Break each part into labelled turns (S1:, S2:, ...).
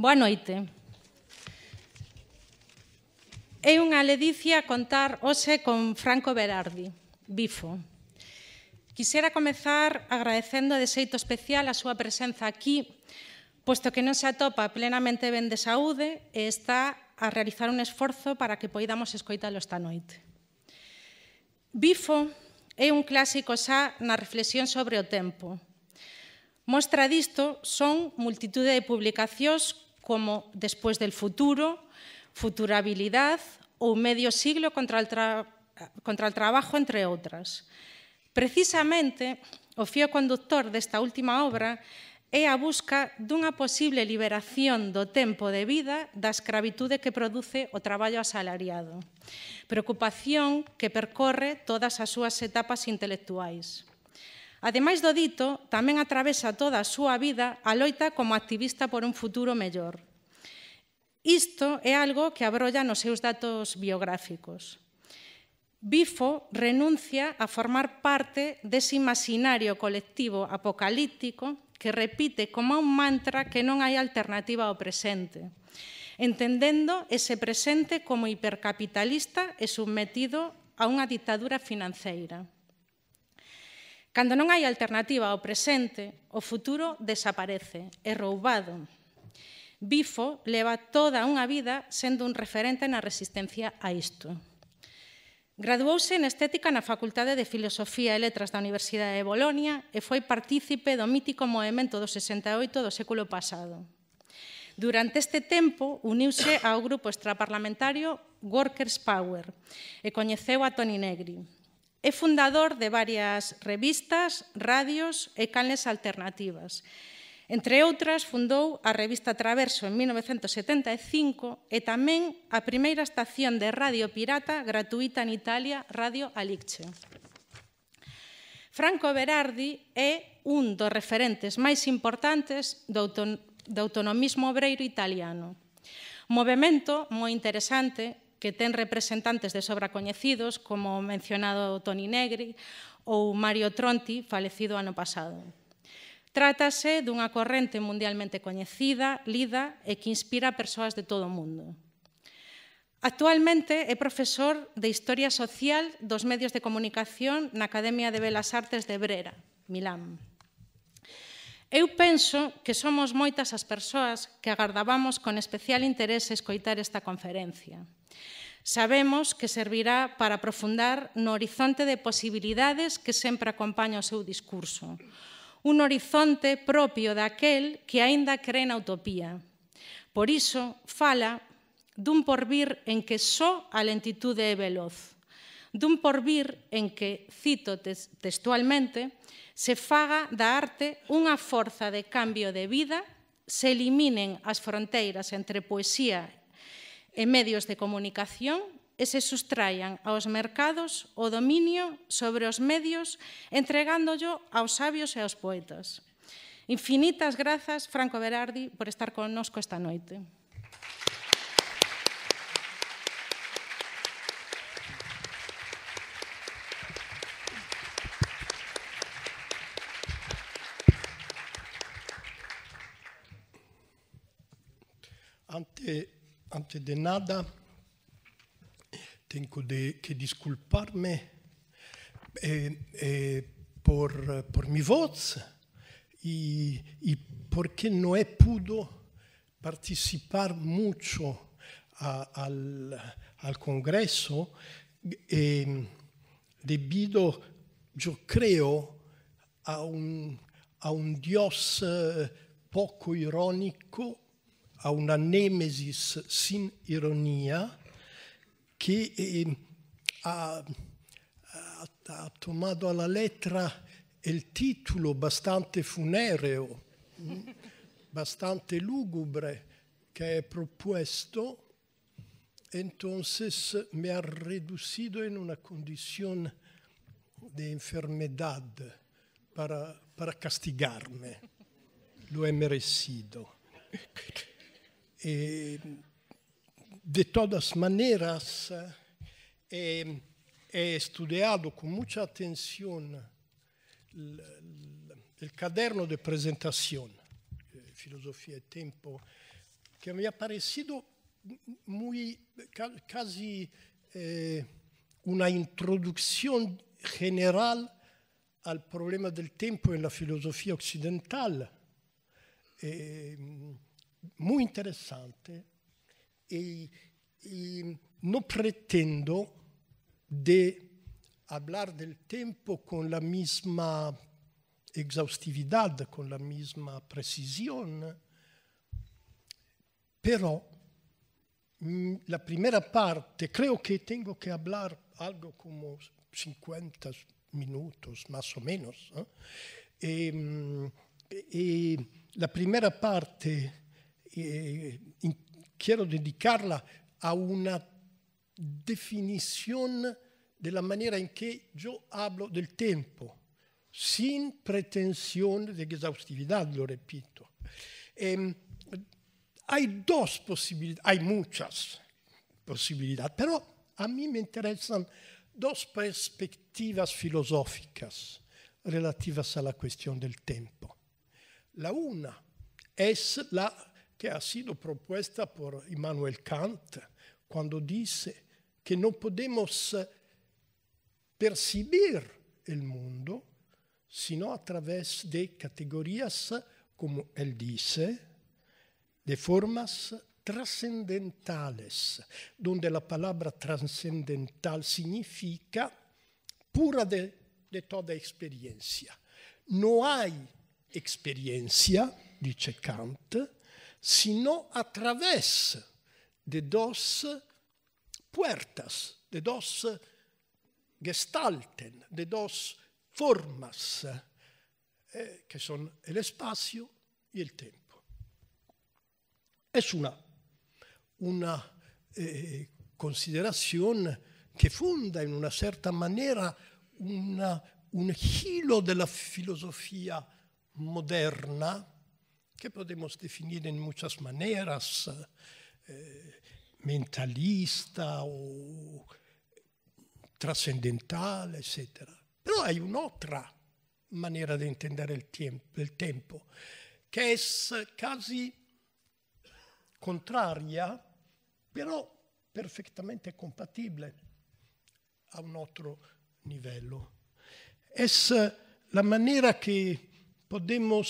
S1: Boa noite. É unha ledicia contar hoxe con Franco Berardi, Bifo. Quisera comezar agradecendo de xeito especial a súa presenza aquí, posto que non se atopa plenamente ben de saúde e está a realizar un esforzo para que poidamos escoitalo esta noite. Bifo é un clásico xa na reflexión sobre o tempo. Mostra disto son multitude de publicacións como Despois del futuro, Futurabilidad ou Medio siglo contra el, tra contra el trabajo, entre outras. Precisamente, o fío conductor desta última obra é a busca dunha posible liberación do tempo de vida da escravitude que produce o traballo asalariado. Preocupación que percorre todas as súas etapas intelectuais. Ademais do dito, tamén atravesa toda a súa vida a loita como activista por un futuro mellor. Isto é algo que abrolla nos seus datos biográficos. Bifo renuncia a formar parte dese imaginario colectivo apocalíptico que repite como un mantra que non hai alternativa ao presente, entendendo ese presente como hipercapitalista e submetido a unha ditadura financeira. Cando non hai alternativa ao presente, o futuro desaparece, é roubado. Bifo leva toda unha vida sendo un referente na resistencia a isto. Graduouse en Estética na Facultade de Filosofía e Letras da Universidade de Bolonia e foi partícipe do mítico movimento do 68 do século pasado. Durante este tempo uniuse ao grupo extraparlamentario Workers' Power e coñeceu a Toni Negri, É fundador de varias revistas, radios e canles alternativas. Entre outras, fundou a revista Traverso en 1975 e tamén a primeira estación de radio pirata gratuita en Italia, Radio Alicce. Franco Berardi é un dos referentes máis importantes do, do autonomismo obreiro italiano. Movemento moi interesante que ten representantes de sobra coñecidos, como mencionado Toni Negri ou Mario Tronti, falecido ano pasado. Trátase dunha corrente mundialmente coñecida, lida e que inspira persoas de todo o mundo. Actualmente é profesor de Historia Social dos Medios de Comunicación na Academia de Belas Artes de Brera, Milán. Eu penso que somos moitas as persoas que agardábamos con especial interese escoitar esta conferencia. Sabemos que servirá para aprofundar no horizonte de posibilidades que sempre acompaña o seu discurso, un horizonte propio daquel que aínda cree na utopía. Por iso, fala dun porvir en que só a lentitude é veloz, dun porvir en que, cito textualmente, se faga da arte unha forza de cambio de vida, se eliminen as fronteiras entre poesía e medios de comunicación e se sustraian aos mercados o dominio sobre os medios entregándollo aos sabios e aos poetas. Infinitas grazas, Franco Berardi, por estar connosco esta noite.
S2: antes de nada, tengo de, que disculparme eh, eh, por, por, mi voz y, y, porque no he podido participar mucho a, al, al, Congreso eh, debido, yo creo, a un, a un Dios eh, poco irónico a una nemesis sin ironia che eh, ha, ha, tomato alla lettera il titolo bastante funereo, mm, bastante lugubre che è proposto, entonces me ha reducido in una condizione di enfermedad per castigarmi. Lo he merecido de todas maneras, eh, eh, he, he studiato con molta attenzione il caderno di presentazione eh, filosofia e tempo che mi ha parecido muy casi eh, una introduzione generale al problema del tempo en la filosofía occidental. Eh, molto interessante e, y no pretendo di parlare del tempo con la misma exhaustividad, con la misma precisione, però mm, la prima parte, creo che tengo che parlare algo come 50 minutos, más o meno, ¿eh? Y, y la prima parte eh, in, quiero dedicarla a una definición de la manera en que yo hablo del tiempo, sin pretensión de exhaustividad, lo repito. Eh, hay dos posibilidades, hay muchas posibilidades, pero a mí me interesan dos perspectivas filosóficas relativas a la cuestión del tiempo. La una es la che ha sido propuesta por Immanuel Kant quando dice che non possiamo percibir il mondo sino a través de categorías, come él dice, de formas trascendentales, donde la palabra trascendental significa pura de, de toda experiencia. No hay experiencia, dice Kant, sino a través de dos puertas, de dos gestalten, de dos formas, eh, che sono espacio e il tempo. Es una, una eh, considerazione che funda in una certa maniera una, un filo della filosofia moderna, che podemos definire in molte maniere eh, mentalista o trascendentale, eccetera. Però hay un'altra maniera di intendere il, tiempo, il tempo, che è quasi contraria, però perfettamente compatibile a un altro livello. È la maniera che possiamo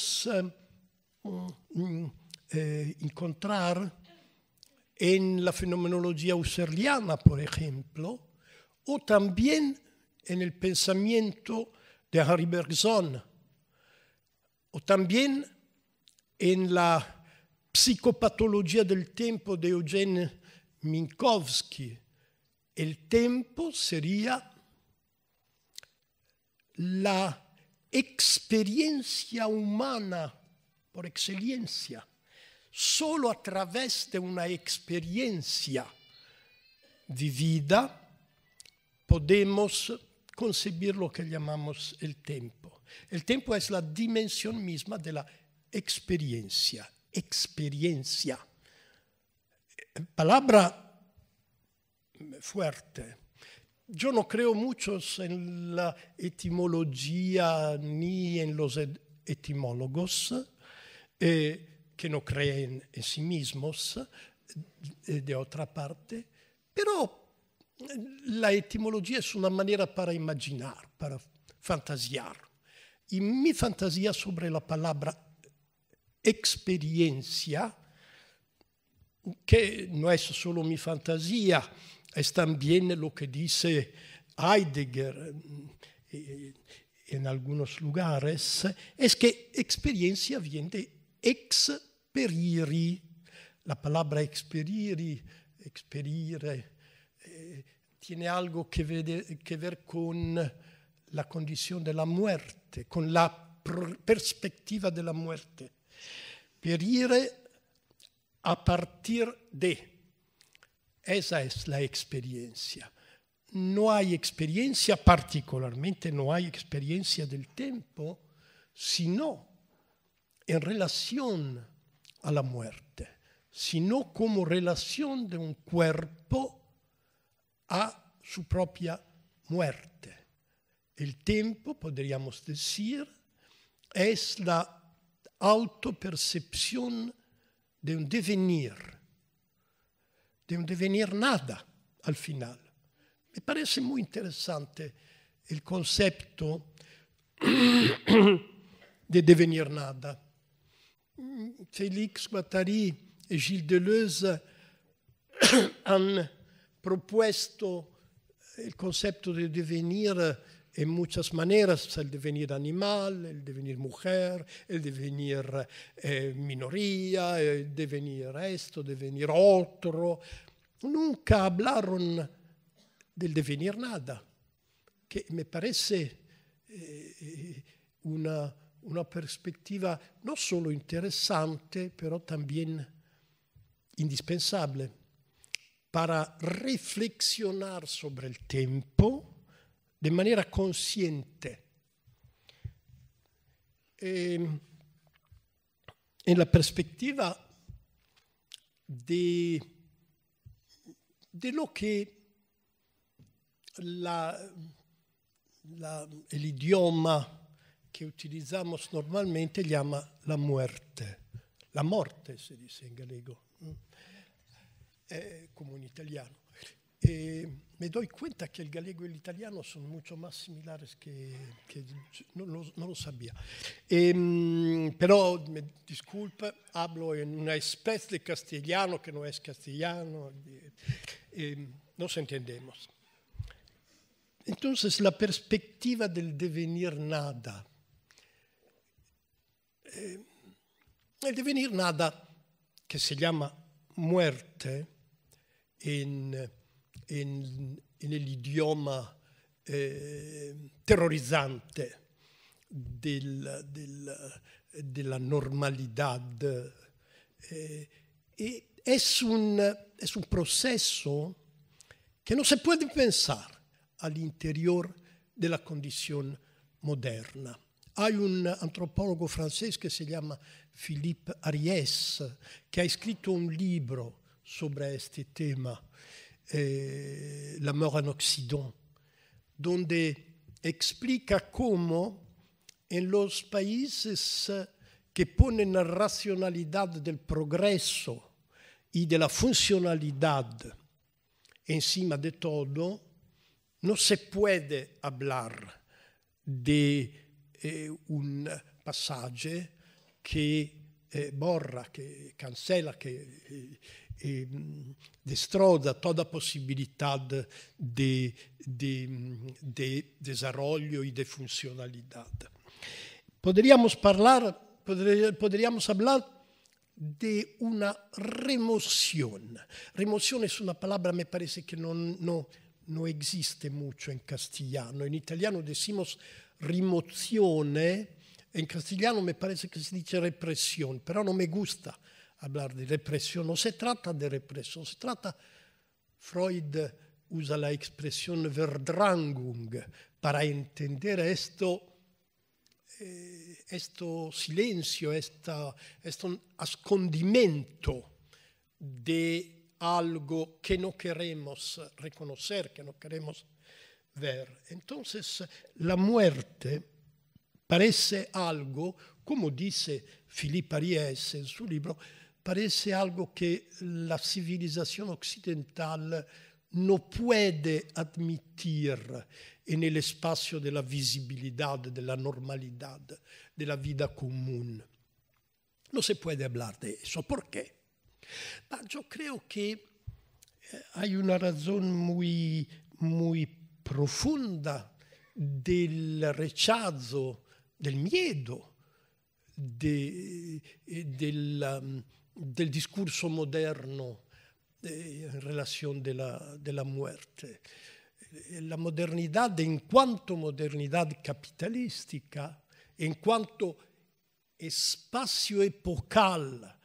S2: Mm, eh, encontrar en la fenomenología husserliana, por ejemplo, o también en el pensamiento de Henri Bergson, o también en la psicopatología del tiempo de Eugene Minkowski. El tiempo sería la experiencia humana por excelencia. Solo a través de una experiencia de vida podemos concebir lo que llamamos el tiempo. El tiempo es la dimensión misma de la experiencia. Experiencia. Palabra fuerte. Yo no creo mucho en la etimología ni en los etimólogos, eh, que no cree en, en sí mismos, eh, de otra parte, però eh, la etimologia è una maniera per imaginar, per fantasear. Y mi fantasia sobre la palabra experiencia, che non è solo mi fantasia, è anche lo che dice Heidegger eh, eh, in alcuni luoghi, è che esperienza viene de experiri. La palabra experiri, experire, eh, tiene algo che vede, que ver con la condizione della la muerte, con la perspectiva de la muerte. Perire a partir de. Esa es la experiencia. No hay experiencia, particularmente no hay experiencia del tiempo, sino en relación a la muerte, sino como relación de un cuerpo a su propia muerte. Il tempo, potremmo dire, è la autopercepción de un devenir, de un devenir nada al final. Me parece muy interesante el concepto de devenir nada. Félix Guattari e Gilles Deleuze hanno proposto il concetto di devenir in muchas maneras, cioè il devenir animal, il devenir mujer, il devenir eh, minoría, el devenir il devenir otro. Nunca hablaron del devenir nada, che mi pare eh, una una perspectiva non solo interessante, pero también indispensable para reflexionar sobre el tiempo de manera consciente. Eh, en la perspectiva de, de lo que la, la, el idioma che utilizziamo normalmente chiama la muerte. La morte se dice in galego, mm, è come en italiano. Eh, me doy cuenta che il galego e l'italiano sono molto più simili che, que, que lo, no, lo, sabía. Eh, pero, me disculpe, hablo in una especie de castellano que no es castellano, ehm, nos entendemos. Entonces, la perspectiva del devenir nada el eh, devenir nada che si chiama muerte in, en, en el idioma eh, terrorizante del, del, della normalità, Eh, es un, es un proceso que no se puede pensar al interior de moderna. Hai un antropologo francese che si chiama Philippe Ariès, che ha scritto un libro su questo tema, eh, La mort en Occident, dove explica come in los paesi che ponen la racionalidad del progresso e della funzionalità encima di tutto, non si può parlare di eh, un passaggio che eh, borra, che cancella, che eh, eh mm, destroda tutta possibilità di mm, desarrollo e di funzionalità. Poderíamos parlare, potremmo parlare di una remozione. Remoción è una palabra, me parece que no, non, no existe mucho en castellano. In italiano decimos rimozione, in castellano mi pare che si dice represión, però non mi gusta parlare di represión, non si tratta di represión, se trata, Freud usa la espressione Verdrangung per entender questo eh, esto silencio, esta, esto algo che non queremos riconoscere, che non queremos ver. Entonces, la muerte parece algo, como dice Philippe Ariès en su libro, parece algo que la civilización occidental no puede admitir en el espacio de la visibilidad, de la normalidad, de la vida común. No se puede hablar de eso. ¿Por qué? Ah, yo creo que eh, hay una razón muy profonda del rechazzo, del miedo, de, eh, del, um, del, discorso moderno eh, in relazione della, della muerte. La modernità, in quanto modernità capitalistica, in quanto spazio epocale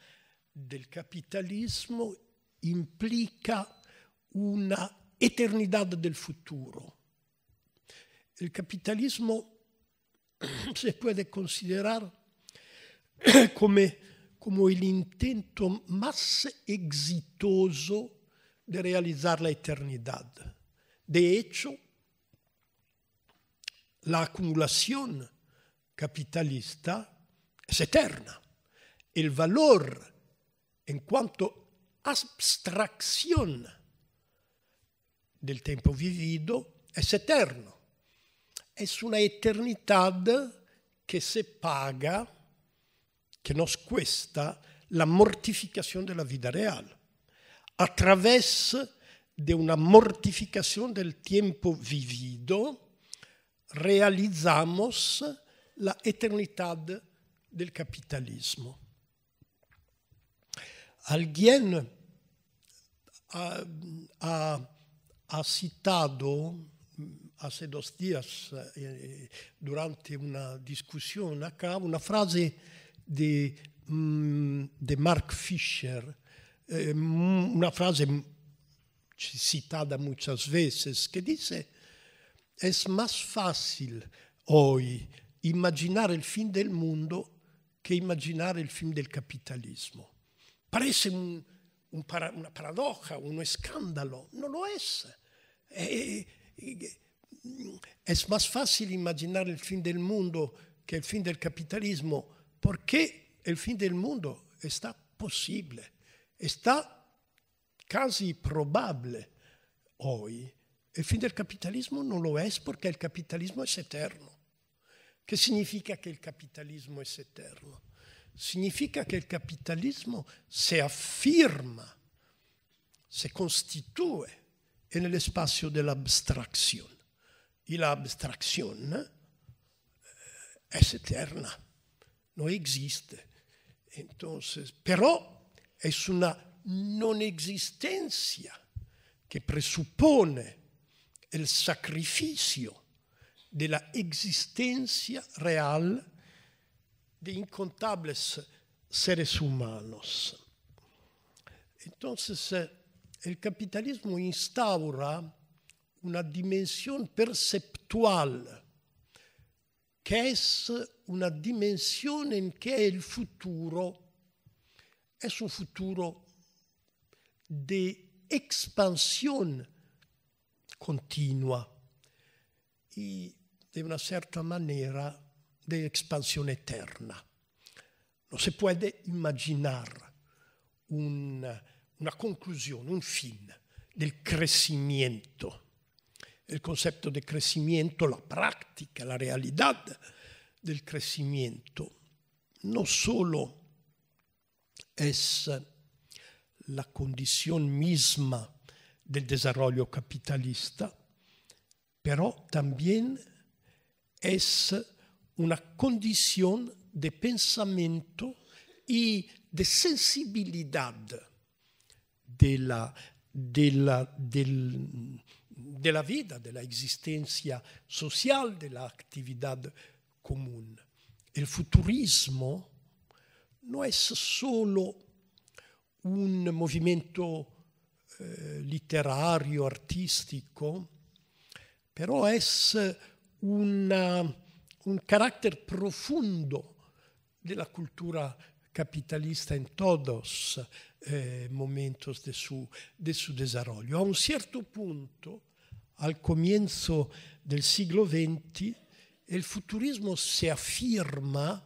S2: del capitalismo, implica una eternità del futuro el capitalismo se puede considerar come, come intento más exitoso de realizar la eternidad. De hecho, la acumulación capitalista es eterna. El valor en cuanto abstracción del tiempo vivido es eterno è sulla eternità che se paga, che nos questa, la mortificazione della vita reale, attraverso di una mortificazione del tempo vivido, realizziamo la eternità del capitalismo. Alguien ha, ha, ha citato hace dos días, eh, durante una discussione acá, una frase di, mm, di Mark Fisher, eh, mm, una frase citata muchas veces, che dice, «È più facile oggi immaginare il fin del mondo che immaginare il fin del capitalismo. Parece un, un para, una paradoxa, uno scandalo, non lo è. E, e, è más facile immaginare il fin del mondo che il fin del capitalismo, perché il fin del mondo è possibile, è quasi probabile oggi. Il fin del capitalismo non lo è perché il capitalismo è eterno. Che significa che il capitalismo è eterno? Significa che il capitalismo si afferma, si costituisce en dell'abstrazione y la abstracción eh, es eterna, non esiste. Entonces, pero es una non esistenza che presuppone il sacrificio della la existencia real de incontables seres humanos. Entonces, il eh, capitalismo instaura una dimensión perceptuale, que es una dimensión en que el futuro es un futuro de expansión continua y de una cierta manera de expansión eterna. No se puede imaginar un, una conclusión, un fin del crescimento il concepto di crecimiento, la pratica, la realidad del crecimiento, non solo è la condizione misma del desarrollo capitalista, pero también è una condizione di pensamento e di sensibilità de la, del, della vita, della esistenza sociale, existencia social, de la futurismo non è solo un movimento eh, literario, artistico, però è una, un carattere profondo della la cultura capitalista in todos eh, momentos de su, de su desarrollo. A un certo punto, al comienzo del siglo XX, il futurismo si afferma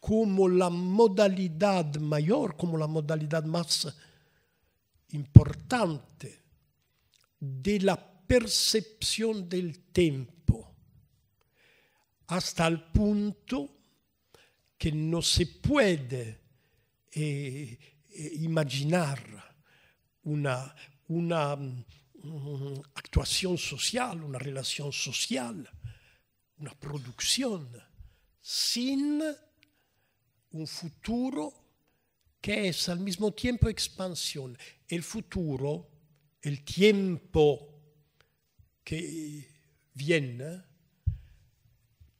S2: come la modalità maggiore, come la modalità più importante della percezione del tempo, hasta il punto che non si può eh, eh, imaginar una, una um, actuación social, una relazione sociale, una produzione, sin un futuro che è al mismo tiempo expansión. il futuro, il tempo che viene,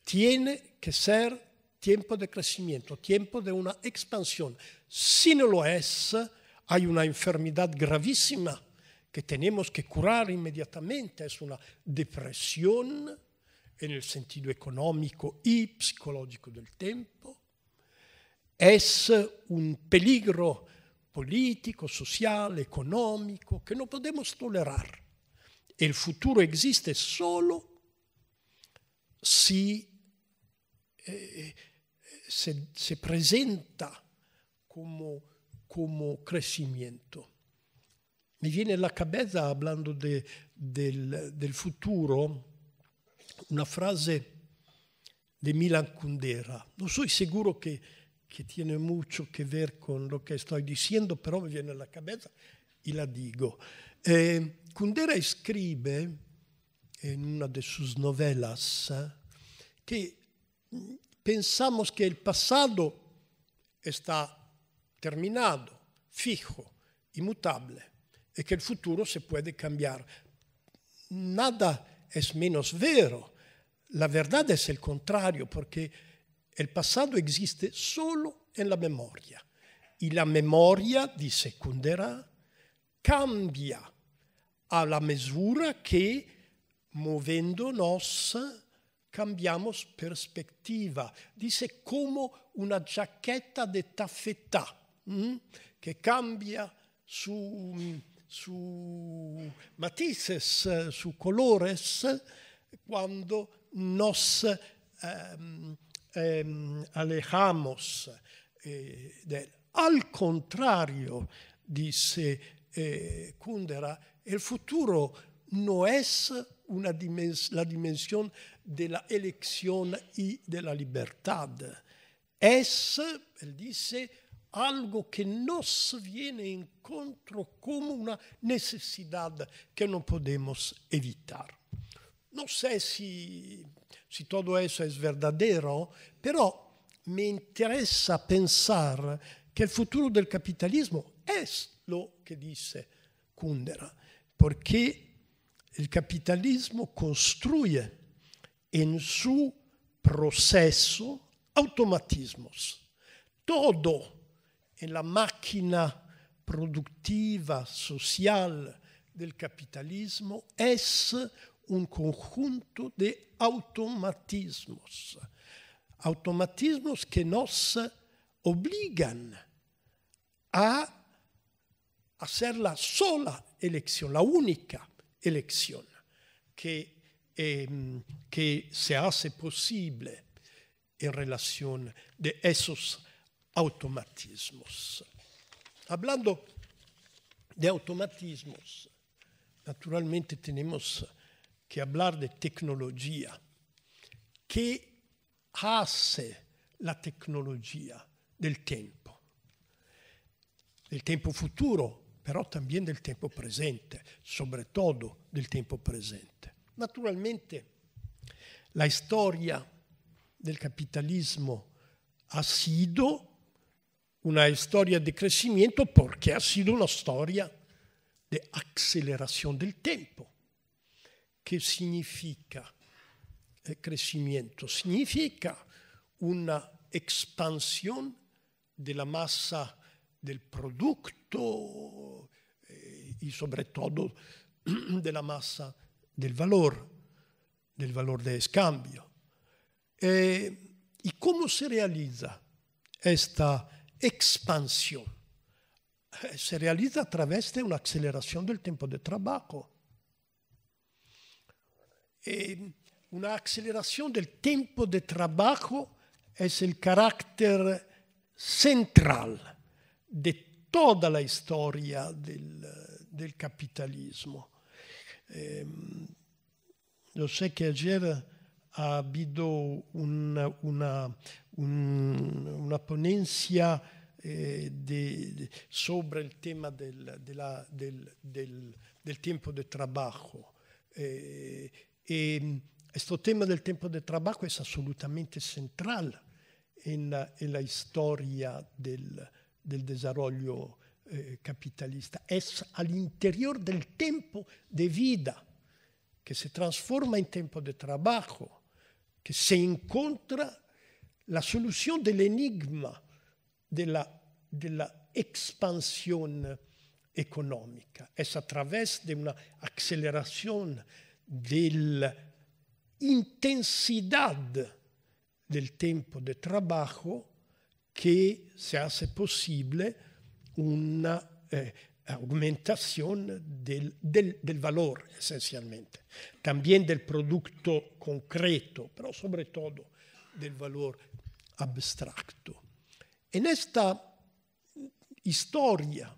S2: tiene che essere tiempo de crecimiento, tiempo de una expansión. Si no lo es, hay una enfermedad gravísima que tenemos que curar inmediatamente. Es una depresión en el sentido económico y psicológico del tiempo. Es un peligro politico, social, economico che non possiamo tollerare. E il futuro existe solo se eh, eh, se, se, presenta como, como crecimiento. Me viene alla cabeza, parlando de, del, del, futuro, una frase di Milan Kundera. Non sono sicuro che, que tiene a che vedere con lo che sto dicendo, però mi viene alla cabeza e la dico. Eh, Kundera scrive in una delle sue novelle eh, che pensamos que el pasado está terminado, fijo, inmutable, y que el futuro se puede cambiar. Nada es menos vero. La verdad es el contrario, porque el pasado existe solo en la memoria. Y la memoria, dice Kundera, cambia a la misura che, muovendonos, cambiamo prospettiva. Dice come una giacchetta di taffetà mm? che cambia su, mm, su matices, su colores, quando nos ehm, ehm, alejamos. Eh, del. Al contrario, dice eh, Kundera, il futuro no es una dimens la dimensione della elezione e della libertà. la Es, él dice, algo che nos viene encontro come una necessità che non possiamo evitare. Non so se, si todo eso es verdadero, pero me interesa pensar que el futuro del capitalismo è lo che dice Kundera, perché el capitalismo construye en su proceso automatismos. Todo en la máquina productiva, social del capitalismo es un conjunto de automatismos. Automatismos que nos obligan a hacer la sola elección, la única elección, que, eh, que se hace posible en relación de esos automatismos. Hablando de automatismos, naturalmente tenemos que hablar de tecnología. ¿Qué hace la tecnología del tiempo? Del tiempo futuro però también del tempo presente, soprattutto del tempo presente. Naturalmente, la storia del capitalismo ha sido una storia di crescimento perché ha sido una storia di accelerazione del tempo. Che significa eh, crescimento? Significa una espansione della massa del prodotto tutto eh, il sobretodo della massa del valore, del valore de scambio. E, e come si realizza questa expansione? Eh, si realizza attraverso un'accelerazione del tempo di lavoro. E un'accelerazione del tempo di lavoro è il carattere centrale del toda la storia del, del capitalismo. Eh, lo sé che ayer ha avuto una, una, un, una ponenza eh, sopra il tema del, della, del, del, del tempo del lavoro. Eh, e mm, questo tema del tempo del lavoro è assolutamente centrale nella, nella storia del, del desarrollo eh, capitalista. è all'interior del tempo di vita che si trasforma in tempo di lavoro, che si encuentra la soluzione del enigma della la, economica. È a través de una aceleración de la del tempo di lavoro che se hace posible una eh, aumentación del, del, del, valor esencialmente, también del prodotto concreto, però soprattutto del valore abstracto. En questa storia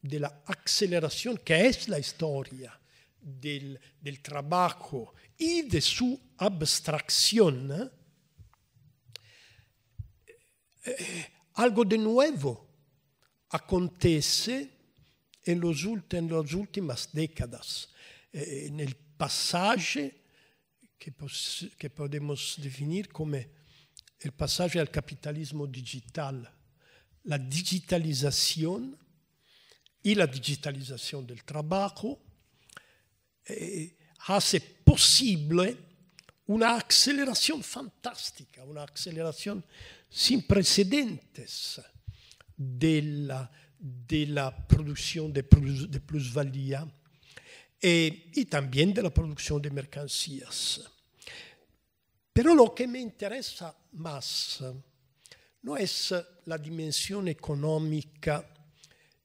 S2: della accelerazione, che è la storia del, del trabajo y de su abstracción, eh, algo de nuevo acontece in los, en las últimas décadas, eh, en el che, che possiamo definire come il passaggio al capitalismo digitale, la digitalizzazione e la digitalizzazione del lavoro eh, hace possibile una accelerazione fantastica, una accelerazione sin precedentes de la, producción de, plusvalía eh, y también de la producción de mercancías. Pero lo que me interesa más no es la dimensión económica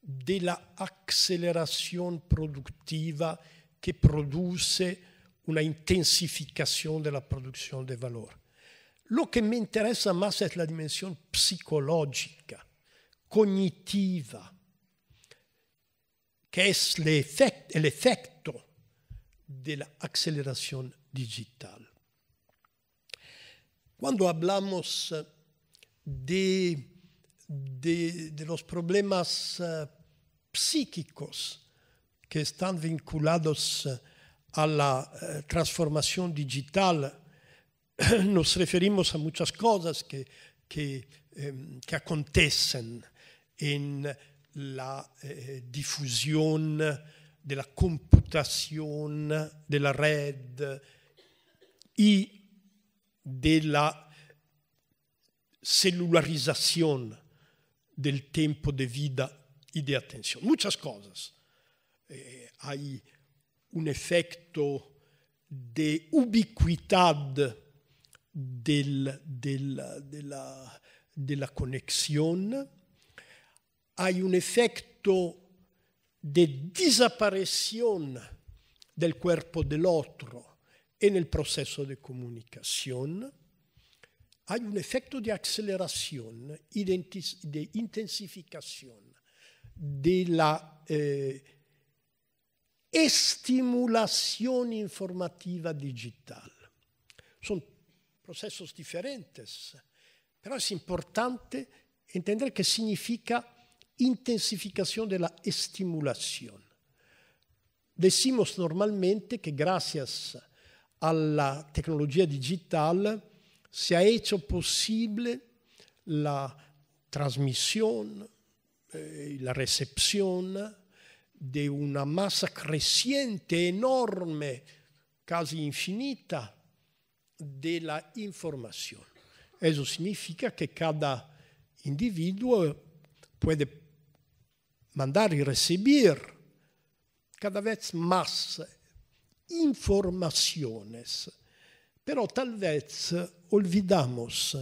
S2: de la aceleración productiva que produce una intensificación de la producción de valor. Lo che mi interessa massa è la dimensione psicologica, cognitiva, che è l'effetto, l'effetto dell'accelerazione digitale. Quando hablamos de, de, de los problemas eh, psíquicos que están vinculados a la eh, digitale, nos referimos a muchas cosas que, que, eh, que acontecen en la eh, difusión de la computación de la red y de la celularización del tiempo de vida y de atención. Muchas cosas. Eh, hay un efecto de ubiquidad del, del, della, della conexión, hay un effetto di desaparición del cuerpo del otro en el proceso de comunicación, hay un effetto di accelerazione, y intensificazione, della de eh, estimulación informativa digitale. Son processos diferentes. Però è importante entender che significa intensificazione della stimolazione. Decimos normalmente che grazie alla tecnologia tecnología digital se ha possibile la trasmissione, eh, la recepzione di una massa creciente, enorme, quasi infinita, de la información. Eso significa che cada individuo può mandare e ricevere cada vez más informaciones. Però talvez vez olvidamos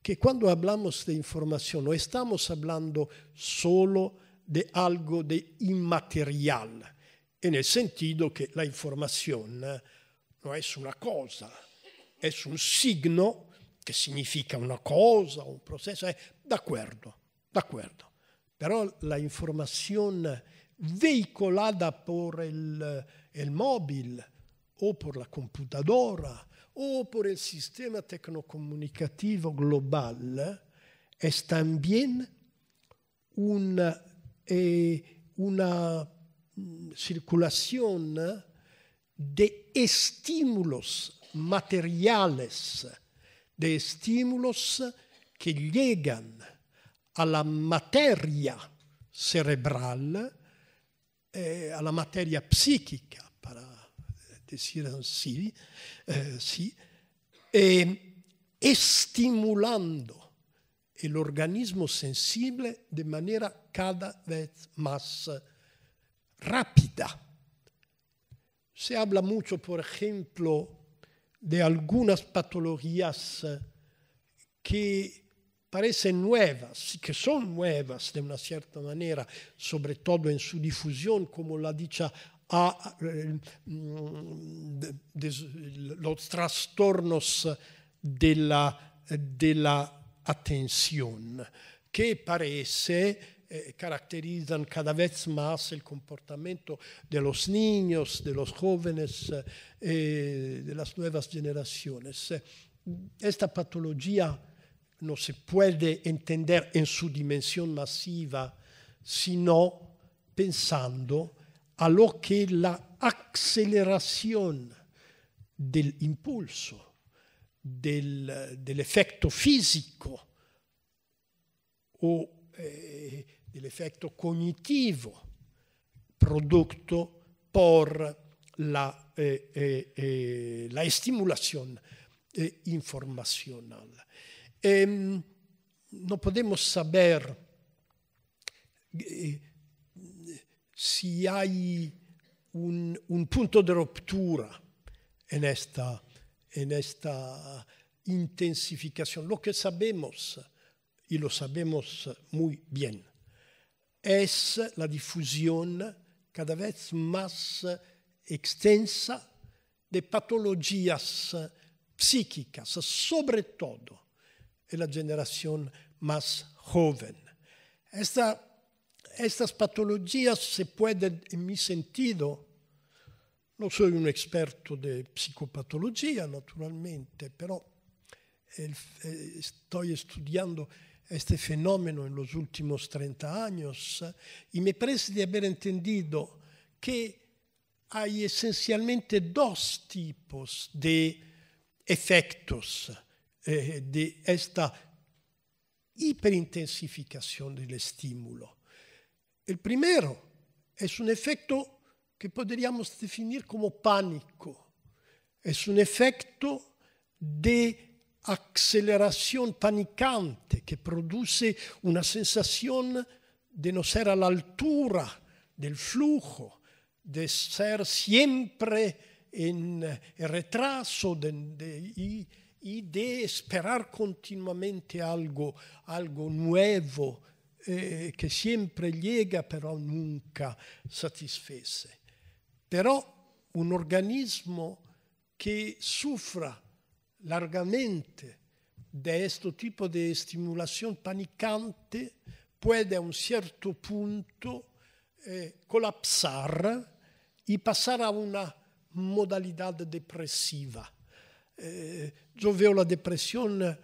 S2: que cuando hablamos de información no estamos hablando solo di algo di immateriale, nel senso che la informazione non è una cosa, è un signo che significa una cosa, un processo, è eh, d'accordo, d'accordo. Però la informazione veicolata per il, il mobile o per la computadora o per il sistema tecnocomunicativo globale è anche una, una mm, circolazione di stimoli materiales de estímulos che llegan a la materia cerebral, eh, a la materia psichica, per eh, dire así, eh, sí, eh, estimulando organismo sensible de manera cada vez más rápida. Se habla mucho, por ejemplo, de algunas patologías que parecen nuevas, que son nuevas de una cierta manera, sobre todo en su difusión, como la dicha a eh, mm, de, los trastornos de la, de la atención, que parece eh, caracterizan cada vez más il comportamento de los niños, de los jóvenes, eh, de las nuevas generaciones. Esta patología no se puede entender en su dimensión masiva, sino pensando a lo que la aceleración del impulso, del, efecto fisico o eh, dell'effetto cognitivo prodotto por la, eh, eh, eh la estimulación eh, informacional. Ehm, no podemos saber eh, si hay un, un, punto di ruptura in questa en esta intensificación. Lo che sappiamo, e lo sappiamo molto bene, es la diffusione cada vez más extensa de patologías psíquicas, sobre todo en la generación más joven. Esta, estas patologías se pueden, en mi sentido, non sono un esperto di psicopatologia naturalmente, però eh, sto studiando este fenómeno en los últimos 30 años eh, y me parece de haber entendido que hay esencialmente dos tipos de efectos eh, de esta hiperintensificación del estímulo. El primero es un efecto que podríamos definir como pánico, es un efecto de acceleración panicante que produce una sensación de no ser a la altura del flujo, de ser siempre en eh, retraso de, de, y, y, de esperar continuamente algo, algo nuevo eh, che sempre llega però nunca satisfesse. Però un organismo che sufra largamente de questo tipo di stimolazione panicante può a un certo punto eh, colapsar y pasar a una modalità depressiva. Eh, yo veo la depressione,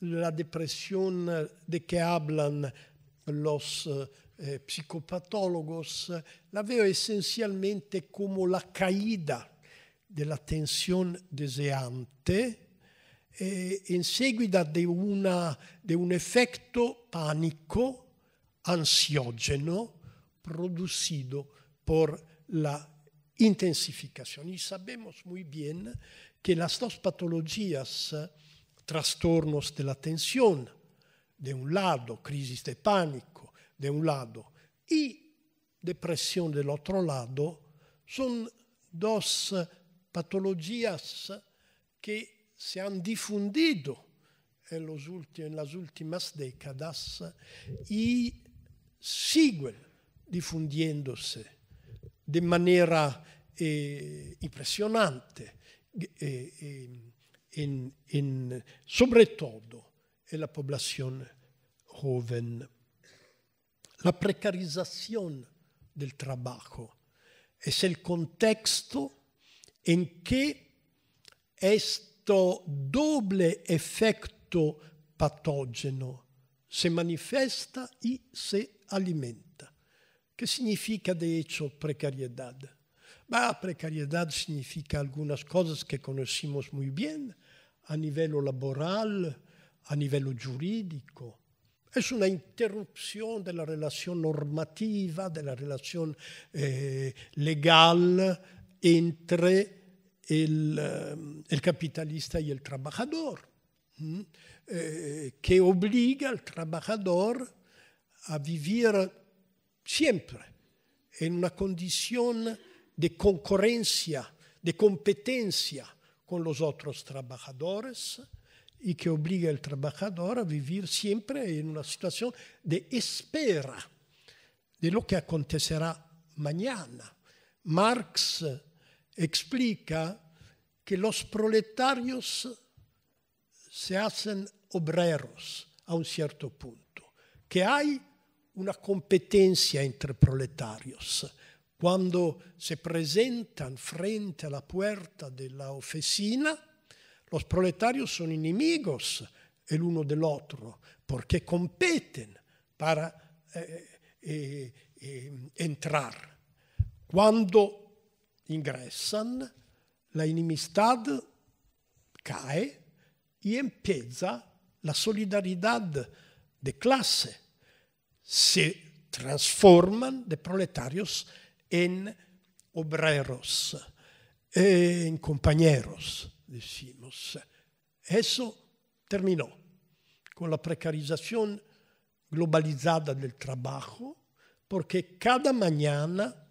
S2: la depressione di cui parlano i eh, psicopatólogos, la vedo essenzialmente come la caída della tensione deseante eh, in seguito di, un effetto panico ansiogeno producido per la intensificazione. Y sabemos muy bien che le dos patologías, trastornos della tensione, tensión, de un lato, crisi de pánico, de un lato, e depresión del otro lado, son dos patologías que se han difundido en, los en las últimas décadas y siguen difundiéndose de manera eh, impresionante, eh, eh, en, en, sobre todo en la población joven. La precarización del trabajo es el contexto en que es questo doble effetto patogeno si manifesta e si alimenta. Che significa de hecho precariedad? Bah, precariedad significa alcune cose che conosciamo molto bene a livello laborale, a livello giuridico. È una interruzione della relazione normativa, della relazione relación eh, legal entre el, el ehm, capitalista y el trabajador, hm? eh, que obliga al trabajador a vivir siempre en una condición de concurrencia, de competencia con los otros trabajadores y que obliga al trabajador a vivir siempre en una situación de espera de lo que acontecerá mañana. Marx explica che los proletarios se hacen obreros a un certo punto, che hay una competencia entre proletarios. Quando si presentano frente alla la puerta de la oficina, los proletarios sono enemigos el uno del otro, porque competen per eh, eh, eh, entrar. Cuando ingressan, la inimistad cae, e empieza la solidaridad de classe. Se transforman de proletarios en obreros, en compañeros, decimos. Eso terminó con la precarización globalizada del trabajo, porque cada mañana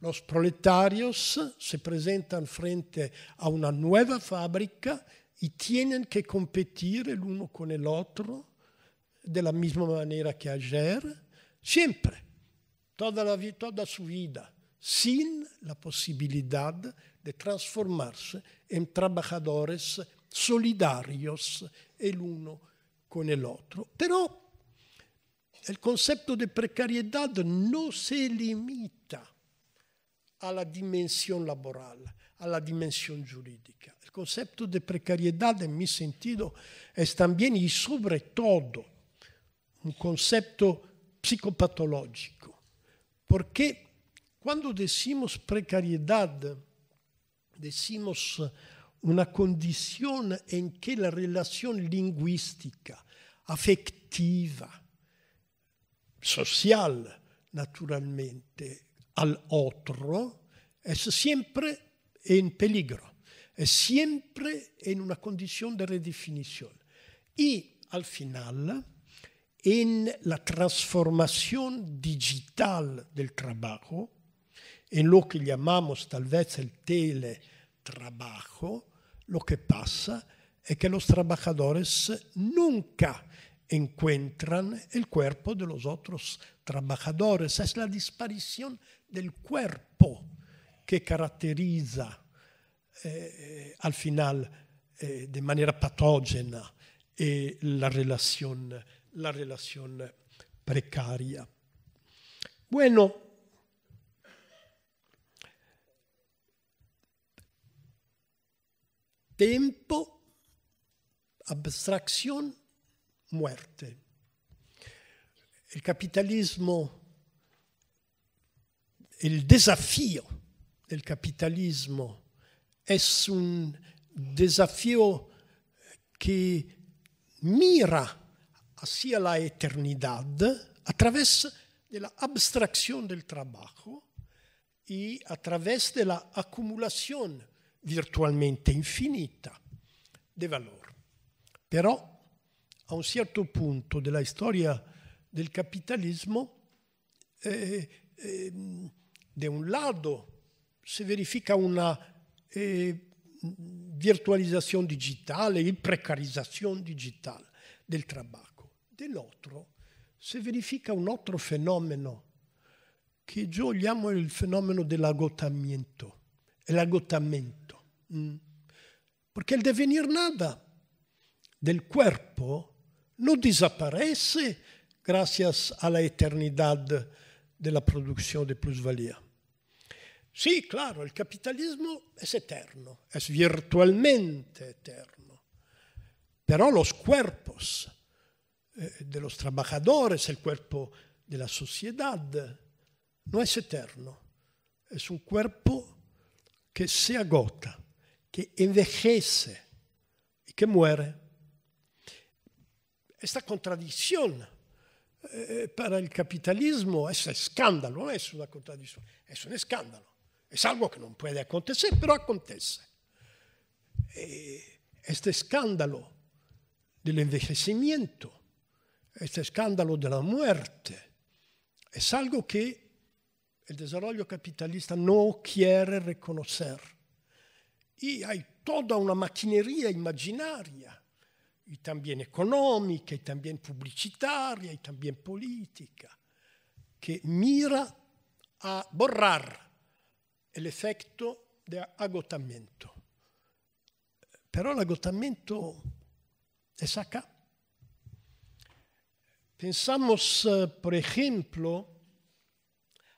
S2: Los proletarios se presentan frente a una nueva fábrica y tienen que competir el uno con el otro de la misma manera que ayer, siempre, toda, la, toda su vida, sin la posibilidad de transformarse en trabajadores solidarios el uno con el otro. Pero el concepto de precariedad no se limita alla dimensione laborale, a la dimensión jurídica. El concepto de precariedad, en mi sentido, es también y sobre un concetto psicopatológico, perché quando decimos precariedad, decimos una condizione in cui la relazione lingüística, afectiva, social, naturalmente, al otro es siempre en peligro, es siempre en una condición de redefinición. Y al final, en la transformación digital del trabajo, en lo que llamamos tal vez el teletrabajo, lo que pasa es que los trabajadores nunca encuentran el cuerpo de los otros trabajadores. Es la disparición del cuerpo che caratterizza eh, al final eh, de manera patógena eh, la, relazione la relación precaria. Bueno, tempo, abstracción, muerte. Il capitalismo il desafio del capitalismo è un desafio che mira hacia la eternità a través de del lavoro e a través de virtualmente infinita de valore. Però a un certo punto della storia del capitalismo eh, eh, da un lato si verifica una eh, virtualización digitale y precarizzazione digitale del trabajo. dall'altro si verifica un altro fenomeno che gioiamo il fenomeno dell'agotamento, l'agotamento. Mm. Perché il divenir nada del cuerpo non desaparece grazie alla eternità della produzione di plusvalia. Sì, claro, il capitalismo è eterno, è virtualmente eterno, Però los cuerpos eh, de los trabajadores, il cuerpo de la sociedad, no es eterno, È un cuerpo che se agota, che envejece e che muore. Questa contraddizione eh, para el capitalismo es escándalo, non è una contraddizione, è un escándalo. Es algo que no puede acontecer, pero acontece. Este escándalo del envejecimiento, este escándalo de la muerte, es algo que el desarrollo capitalista no quiere reconocer. Y hay toda una maquinería imaginaria, y también económica, y también publicitaria, y también política, que mira a borrar è l'effetto di agottamento. Però l'agottamento è sacca. Pensiamo, per esempio,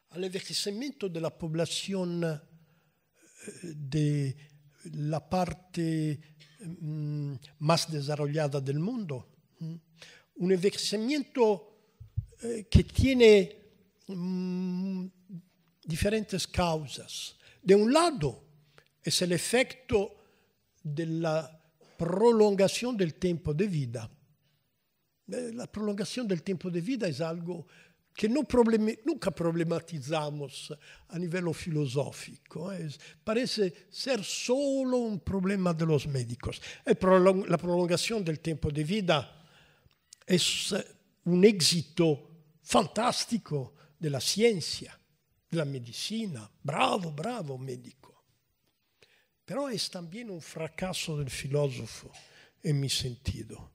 S2: al envejecimiento eh, de la población parte più mm, desarrollada del mondo. Mm. Un envejecimiento che eh, tiene mm, diferentes causas. De un lado es el efecto de la prolongación del tiempo de vida. Eh, la prolongación del tiempo de vida es algo que no problemi nunca problematizamos a nivel filosófico. Eh. Parece ser solo un problema de los médicos. Prolong la prolongación del tiempo de vida es eh, un éxito fantástico de la ciencia della medicina, bravo, bravo medico. Però è también un fracasso del filosofo en mi sentido,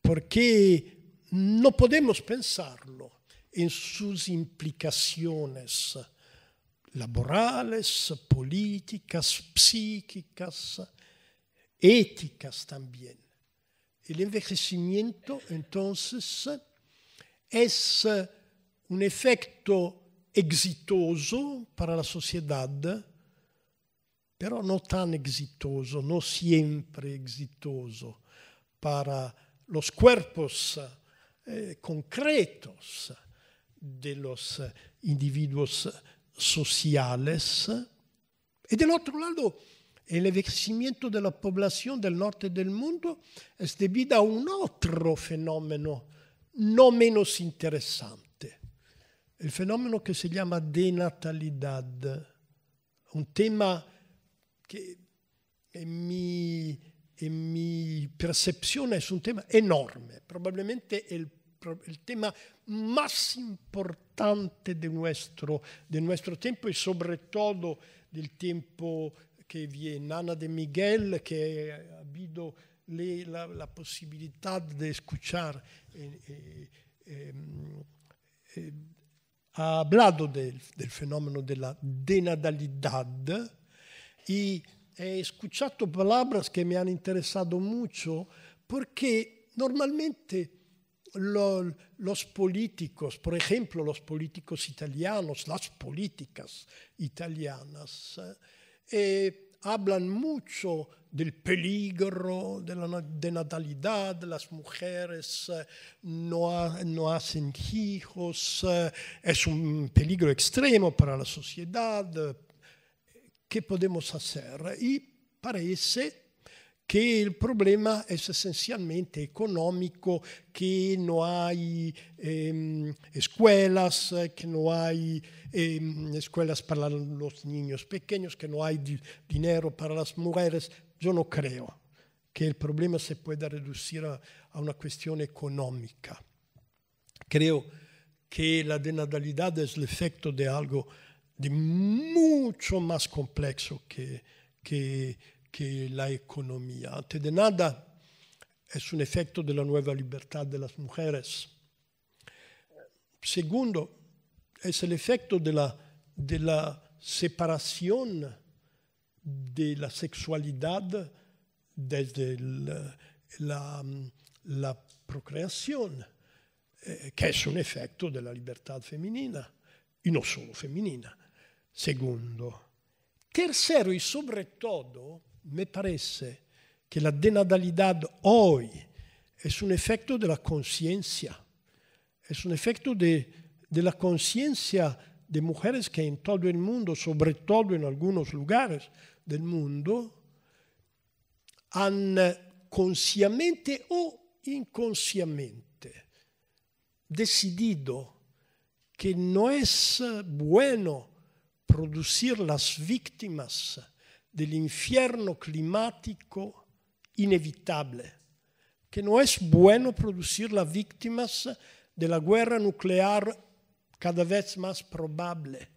S2: perché non possiamo pensarlo in sus implicaciones laborales, políticas, psíquicas, éticas también. El envejecimiento, entonces, es un efecto exitoso para la sociedad, pero no tan exitoso, no siempre exitoso para los cuerpos eh, concretos de los individuos sociales. Y del otro lado, el envejecimiento de la población del norte del mundo es debido a un otro fenómeno no menos interesante il fenomeno che si chiama denatalidad, un tema che è mi, è mi percezione su un tema enorme, probabilmente è il, il tema más importante del nostro, del nostro tempo e soprattutto del tempo che viene Nana de Miguel, che ha avuto la, la, possibilità di ascoltare. Eh, eh, ehm, eh, ha parlato del, del fenómeno de la denadalidad y he escuchado palabras que me han interesado mucho normalmente lo, los políticos, por ejemplo, los políticos italianos, las políticas eh, hablan mucho del peligro de la natalidad, las mujeres eh, no, no hacen hijos, eh, es un peligro extremo para la sociedad. Eh, ¿Qué podemos hacer? Y parece che il problema è essenzialmente economico, che non hai ehm, eh, scuelas, che non hai ehm, scuelas per i niños pequeños, che non hai dinero per le mujeres, io non credo che il problema si possa ridurre a, a una questione economica. Credo che la denatalità è l'effetto di qualcosa di molto più complesso che, che che la economia. Antes de nada, è un effetto della nuova libertà delle de las mujeres. Segundo, es el efecto della la, de la separación de desde la, la, la procreación, eh, que es un effetto della libertà femminile, e non solo femminile. Segundo. Tercero, y sobre me parece que la denadalidad hoy es un efecto de la conciencia, es un efecto de, la conciencia de mujeres que en todo el mundo, sobre todo en algunos lugares del mundo, han consciamente o inconscientemente decidido que no es bueno producir las víctimas dell'infierno climático inevitable, que no es bueno producir las víctimas de la guerra nucleare cada vez más probable.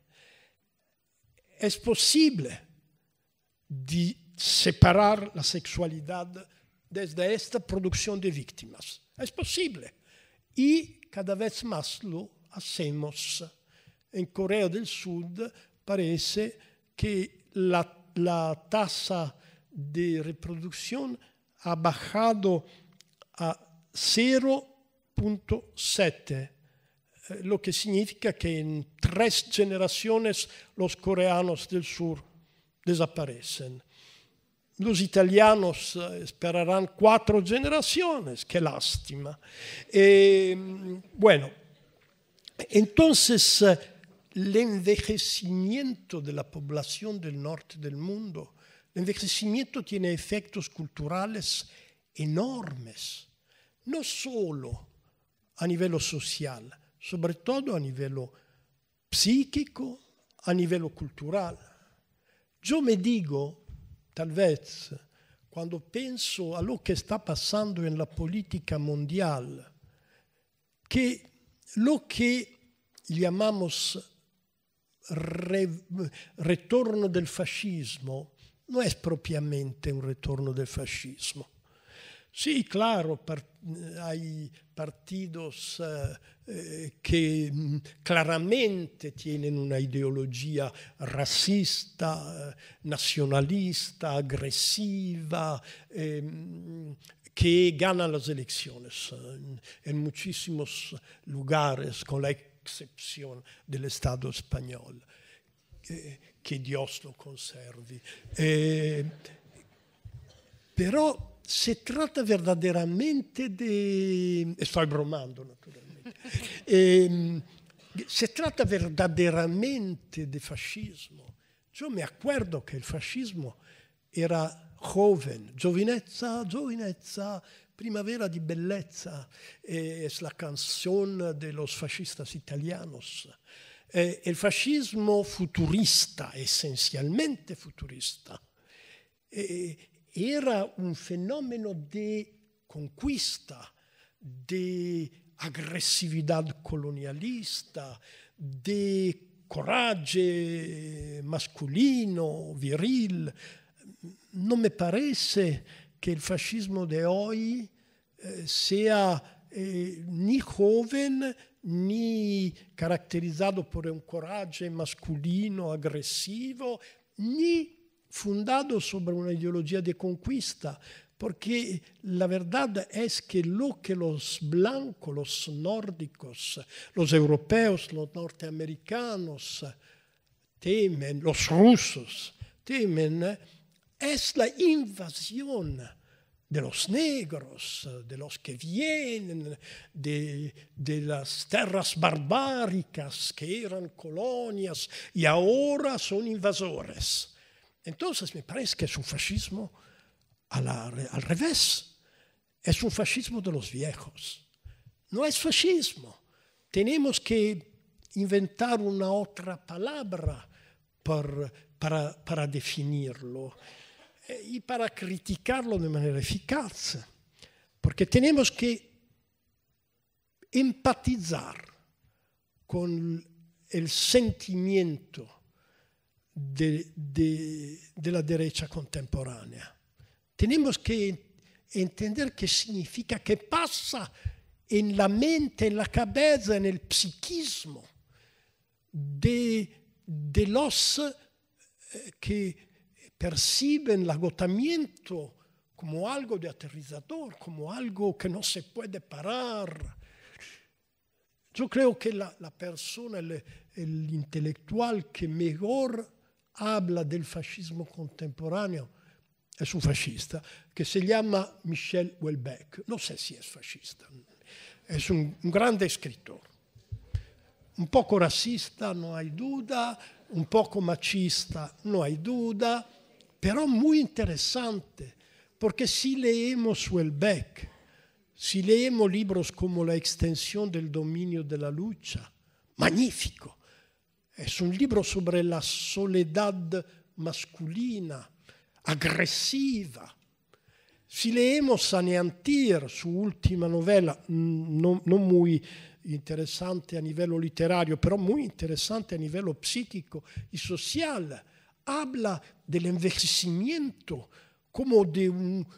S2: Es posible de separar la sexualidad desde esta producción de víctimas. Es posible. Y cada vez más lo hacemos. En Corea del Sud pare che la la tasa de reproducción ha bajado a 0.7, eh, lo que significa que en tres generaciones los coreanos del sur desaparecen. Los italianos eh, esperarán cuatro generaciones, qué lástima. Eh, bueno, entonces eh, el envejecimiento de la población del norte del mundo. El envejecimiento tiene efectos culturales enormes, no solo a nivel social, sobre todo a nivel psíquico, a nivel cultural. Yo me digo, tal vez, cuando pienso a lo que está pasando en la política mundial, que lo que llamamos re, ritorno del fascismo non è propriamente un ritorno del fascismo. Sì, claro, par, eh, hai partidos eh, che mh, mm, chiaramente tienen una ideologia razzista, eh, nazionalista, aggressiva, ehm, eh, que gana le elezioni in muchísimos lugares con la exception dell'Estato spagnol, eh, che Dios lo conservi. Eh, però se tratta verdaderamente di... e sto bromando naturalmente. Eh, se tratta verdaderamente di fascismo, io mi acuerdo che il fascismo era joven, giovinezza, giovinezza, primavera di bellezza, es la canzone de los fascistas italianos. Eh, il fascismo futurista, essenzialmente futurista, eh, era un fenomeno di conquista, di aggressività colonialista, di coraggio masculino, viril. Non mi paresse che il fascismo de oggi eh, sea eh, ni joven ni caracterizado por un coraje masculino aggressivo, ni fondato su una ideología de conquista, perché la verdad è che lo che los blancos, los nórdicos, los europeos, los norteamericanos temen, los rusos temen, es la invasión de los negros, de los que vienen de, las terras barbáricas que eran colonias y ahora son invasores. Entonces me parece que es un fascismo al revés, es un fascismo de los viejos. No es fascismo. Tenemos que inventar una otra palabra para definirlo. y para criticarlo de manera eficaz, porque tenemos que empatizar con el sentimiento de, de, de la derecha contemporánea. Tenemos que entender qué significa, qué pasa en la mente, en la cabeza, en el psiquismo de, de los que eh, perciben el agotamiento como algo de aterrizador, como algo que no se puede parar. Yo creo que la, la persona, el, el, intelectual que mejor habla del fascismo contemporáneo es un fascista que se llama Michel Houellebecq. No sé si es fascista, es un, un grande escritor. Un poco racista, no hay duda, un poco machista, no hay duda, pero muy interesante, porque si leemos Welbeck, si leemos libri come La extensione del dominio della luce, magnifico, è un libro sobre la soledad masculina, aggressiva. Si leemos Saneantir, su ultima novela, non, no muy interesante a livello literario, pero molto interessante a livello psichico e social, habla del envejecimiento como de un,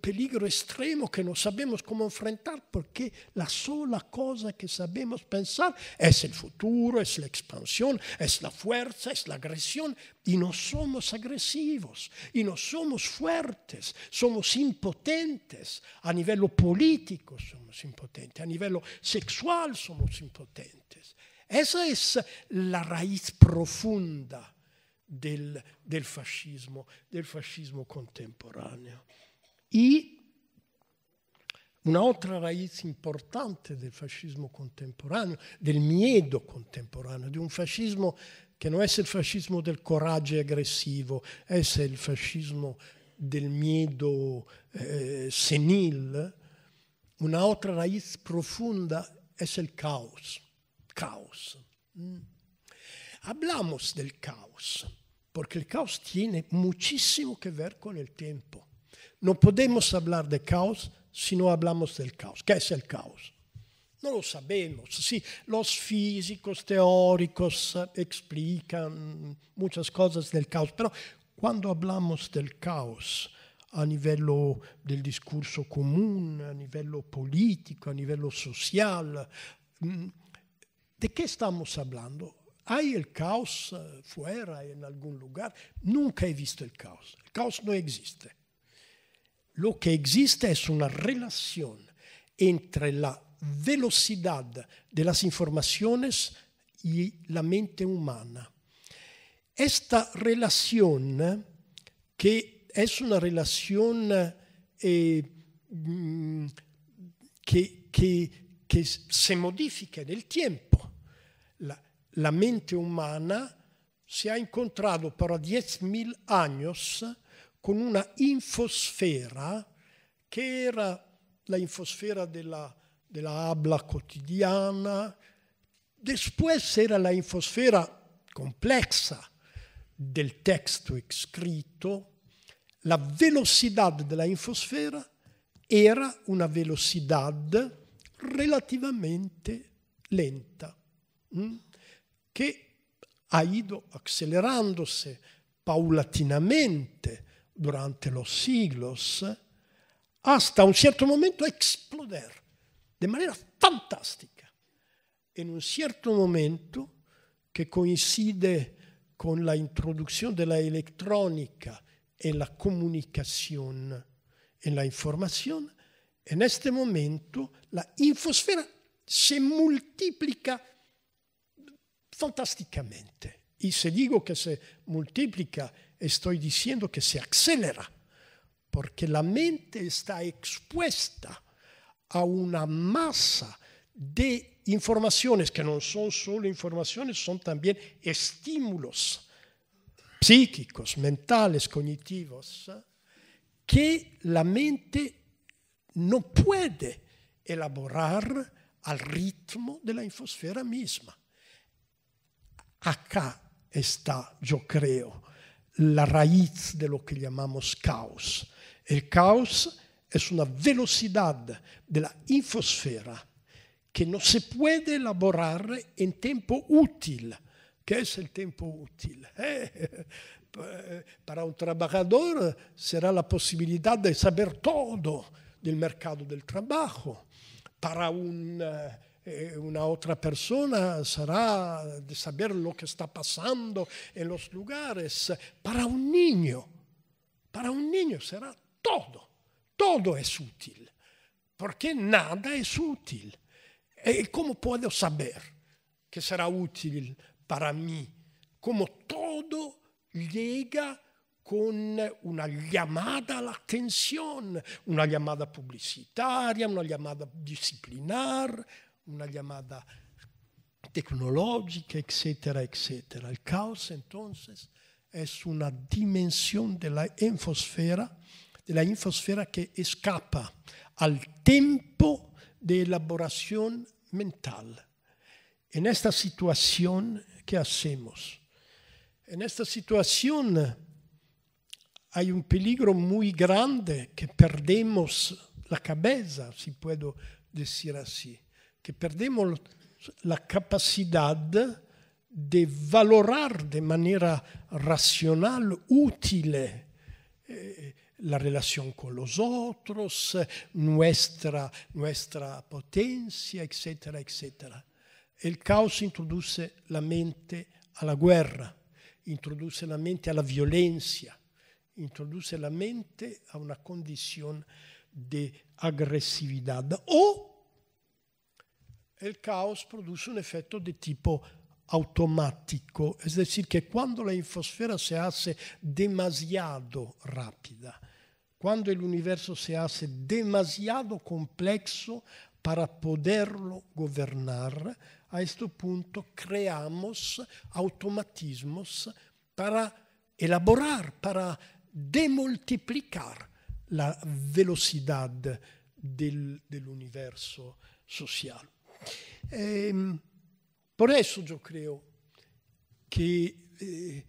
S2: peligro extremo que no sabemos cómo enfrentar porque la sola cosa que sabemos pensar es el futuro, es la expansión, es la fuerza, es la agresión y no somos agresivos y no somos fuertes, somos impotentes a nivel político, somos impotentes, a nivel sexual somos impotentes. Esa es la raíz profunda del, del fascismo, del fascismo contemporaneo. E Un'altra raiz importante del fascismo contemporaneo, del miedo contemporaneo, di un fascismo che non è il fascismo del coraggio aggressivo, è il fascismo del miedo eh, senil, un'altra raiz profonda è il caos. Caos. Mm. Hablamos del caos perché il caos tiene muchísimo che ver con il tempo. Non possiamo parlare de caos se non hablamos del caos. ¿Qué è il caos? Non lo sabemos. Sí, los físicos teóricos eh, explicano muchas cose del caos, però quando hablamos del caos a livello del discorso comune, a livello politico, a livello sociale, mm, ¿de qué estamos hablando? ¿Hay il caos eh, fuori in algún lugar? Nunca he visto il caos. Il caos non existe. Lo che esiste è una relazione entre la velocità delle informazioni e la mente umana. Questa relazione, che è una relazione eh, mm, que, que, que se modifica nel tempo, la mente umana si è encontrado per 10.000 años con una infosfera che era la infosfera della, la, de la habla cotidiana, después era la infosfera complessa del testo scritto, la velocità della infosfera era una velocità relativamente lenta. ¿Mm? che ha ido accelerandosi paulatinamente durante los siglos hasta un certo momento exploder de manera fantastica, en un certo momento che coincide con la introduzione della la e la comunicazione e la informazione, en este momento la infosfera se multiplica fantásticamente. Y si digo que se multiplica, estoy diciendo que se acelera, porque la mente está expuesta a una masa de informaciones que no son solo informaciones, son también estímulos psíquicos, mentales, cognitivos, que la mente no puede elaborar al ritmo de la infosfera misma. Acá está, yo creo, la raíz de lo que llamamos caos. El caos es una velocidad de la infosfera que no se puede elaborar en tiempo útil. ¿Qué es el tiempo útil? ¿Eh? Para un trabajador será la posibilidad de saber todo del mercado del trabajo. Para un eh, una otra persona sarà di sapere lo che sta passando in los lugares. Para un niño, para un niño sarà tutto, todo è utile, perché nada è utile. E come posso sapere che sarà utile per me? Come tutto llega con una llamada all'attenzione, una llamada pubblicitaria, una llamada disciplinare, una llamada tecnológica, eccetera, eccetera. Il caos entonces è una dimensione della infosfera, della infosfera che escapa al tempo di elaborazione mental. En questa situazione, che facciamo? En questa situazione hay un peligro muy grande che perdemos la cabeza, se posso dire così che perdemos la capacidad de valorar de manera racional, útil, eh, la relación con los otros, nuestra, nuestra potencia, etcétera, etcétera. El caos introduce la mente a la guerra, introduce la mente a la violencia, introduce la mente a una condición de agresividad o e il caos produce un effetto di tipo automatico, es decir, che quando la infosfera se hace demasiado rapida, quando el universo se hace demasiado complesso para poderlo gobernar, a questo punto creamos automatismos para elaborar, para demultiplicar la velocidad del, del universo social. Eh, por eso yo creo que eh,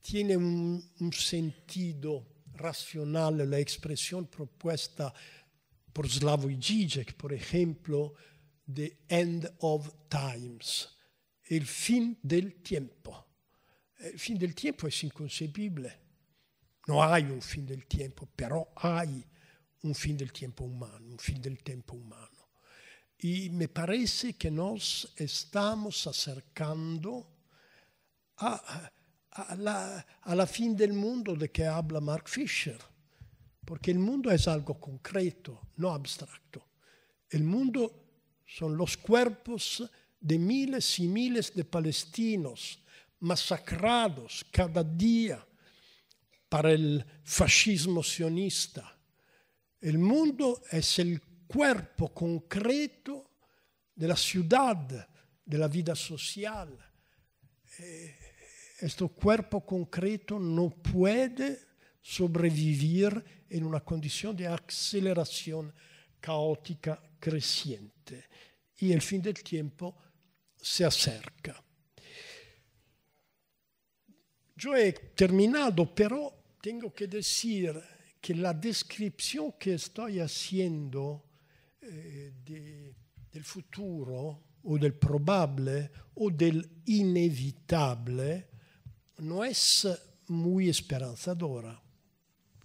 S2: tiene un, un, sentido racional la expresión proposta por Slavoj Žižek, por ejemplo, de End of Times, el fin del tiempo. El fin del tiempo es inconcebible. No hay un fin del tiempo, pero hay un fin del tiempo humano, un fin del tiempo humano. Y me parece que nos estamos acercando a, la, fin del mundo de que habla Mark Fisher, porque el mundo es algo concreto, no abstracto. El mundo son los cuerpos de miles y miles de palestinos masacrados cada día para el fascismo sionista. El mundo es el cuerpo concreto della la ciudad, de la vida social. Este cuerpo concreto non può sobrevivir in una condizione di accelerazione caótica creciente. E il fin del tempo se acerca. Yo he terminato, però tengo che dire che la descrizione che sto facendo eh, di, del futuro o del probabile o dell'inevitabile non è molto esperanzadora,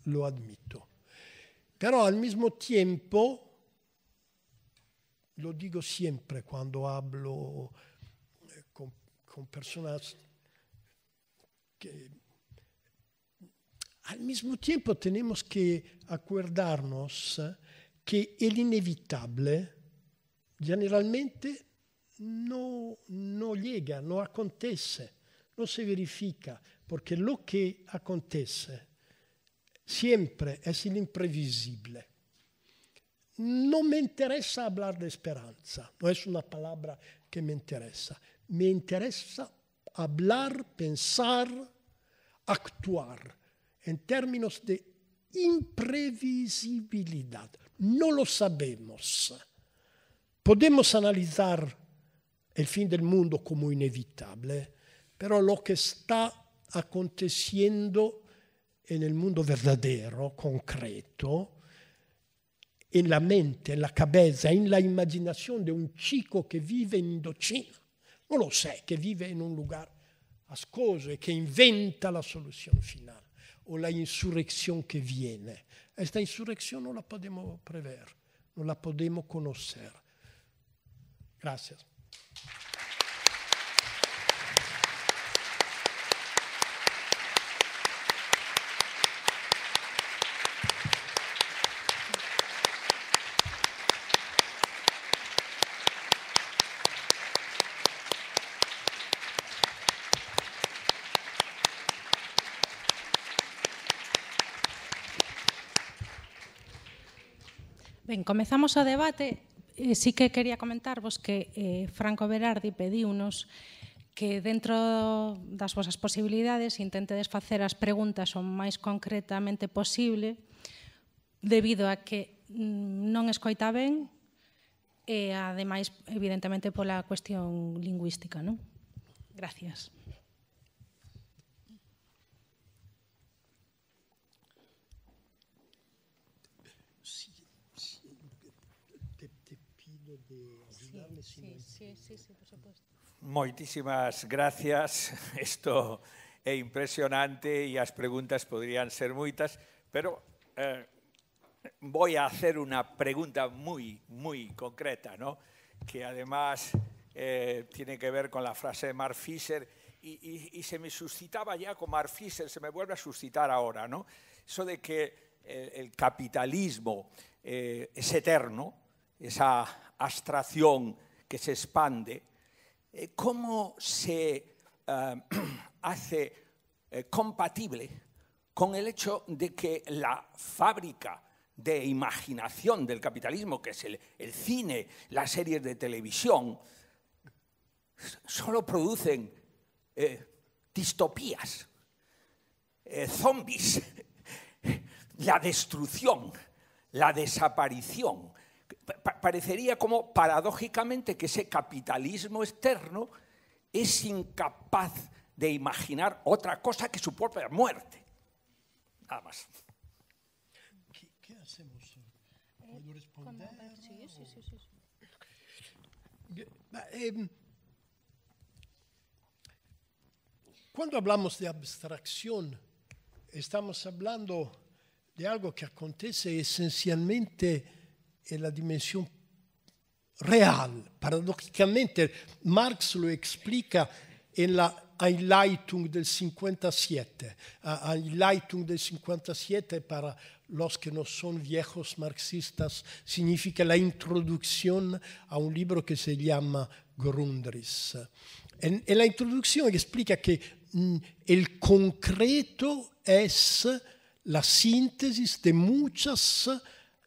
S2: lo admito. Però al mismo tempo, lo dico sempre quando parlo eh, con, con personaggi, che al mismo tempo tenemos que acordarnos che è l'inevitabile generalmente non no llega, non acontece, non si verifica, perché lo che acontece sempre è l'imprevisibile. Non mi interessa parlare di speranza, non è una parola che mi interessa, mi interessa parlare, pensare, actuar, in termini di imprevisibilità. No lo sabemos. Podemos analizar el fin del mundo como inevitable, pero lo que está aconteciendo en el mundo verdadero, concreto, en la mente, en la cabeza, en la imaginación de un chico que vive en Indochina, no lo sé, che vive in un lugar ascoso e che inventa la soluzione finale o la insurrezione che viene. Esta insurrección no la podemos prever, no la podemos conocer. Gracias.
S1: Ben, comezamos o debate. Eh, sí que quería comentarvos que eh, Franco Berardi pediunos que dentro das vosas posibilidades intentedes facer as preguntas o máis concretamente posible debido a que mm, non escoita ben e ademais evidentemente pola cuestión lingüística, non? Gracias.
S2: Sí, sí, sí, por supuesto.
S3: Muchísimas gracias. Esto es impresionante y las preguntas podrían ser muchas, pero eh, voy a hacer una pregunta muy, muy concreta, ¿no? que además eh, tiene que ver con la frase de Mark Fisher y, se me suscitaba ya con Mark Fisher, se me vuelve a suscitar ahora, ¿no? eso de que eh, el, capitalismo es eterno, esa abstracción que se expande, eh, cómo se ah, hace eh, compatible con el hecho de que la fábrica de imaginación del capitalismo, que es el, cine, las series de televisión, solo producen eh, distopías, zombies, la destrucción, la desaparición, parecería como paradójicamente que ese capitalismo externo es incapaz de imaginar otra cosa que su propia muerte. Nada más.
S2: ¿Qué, hacemos? ¿Puedo eh? eh, responder? Sí, sí, sí. Em, cuando hablamos de abstracción, estamos hablando de algo que acontece esencialmente la dimensión
S3: real.
S2: Paradójicamente, Marx lo explica en la Einleitung del 57. Einleitung del 57 para los que no son viejos marxistas significa la introducción a un libro que se llama Grundris. En, la introducción explica que mm, el concreto es la síntesis de muchas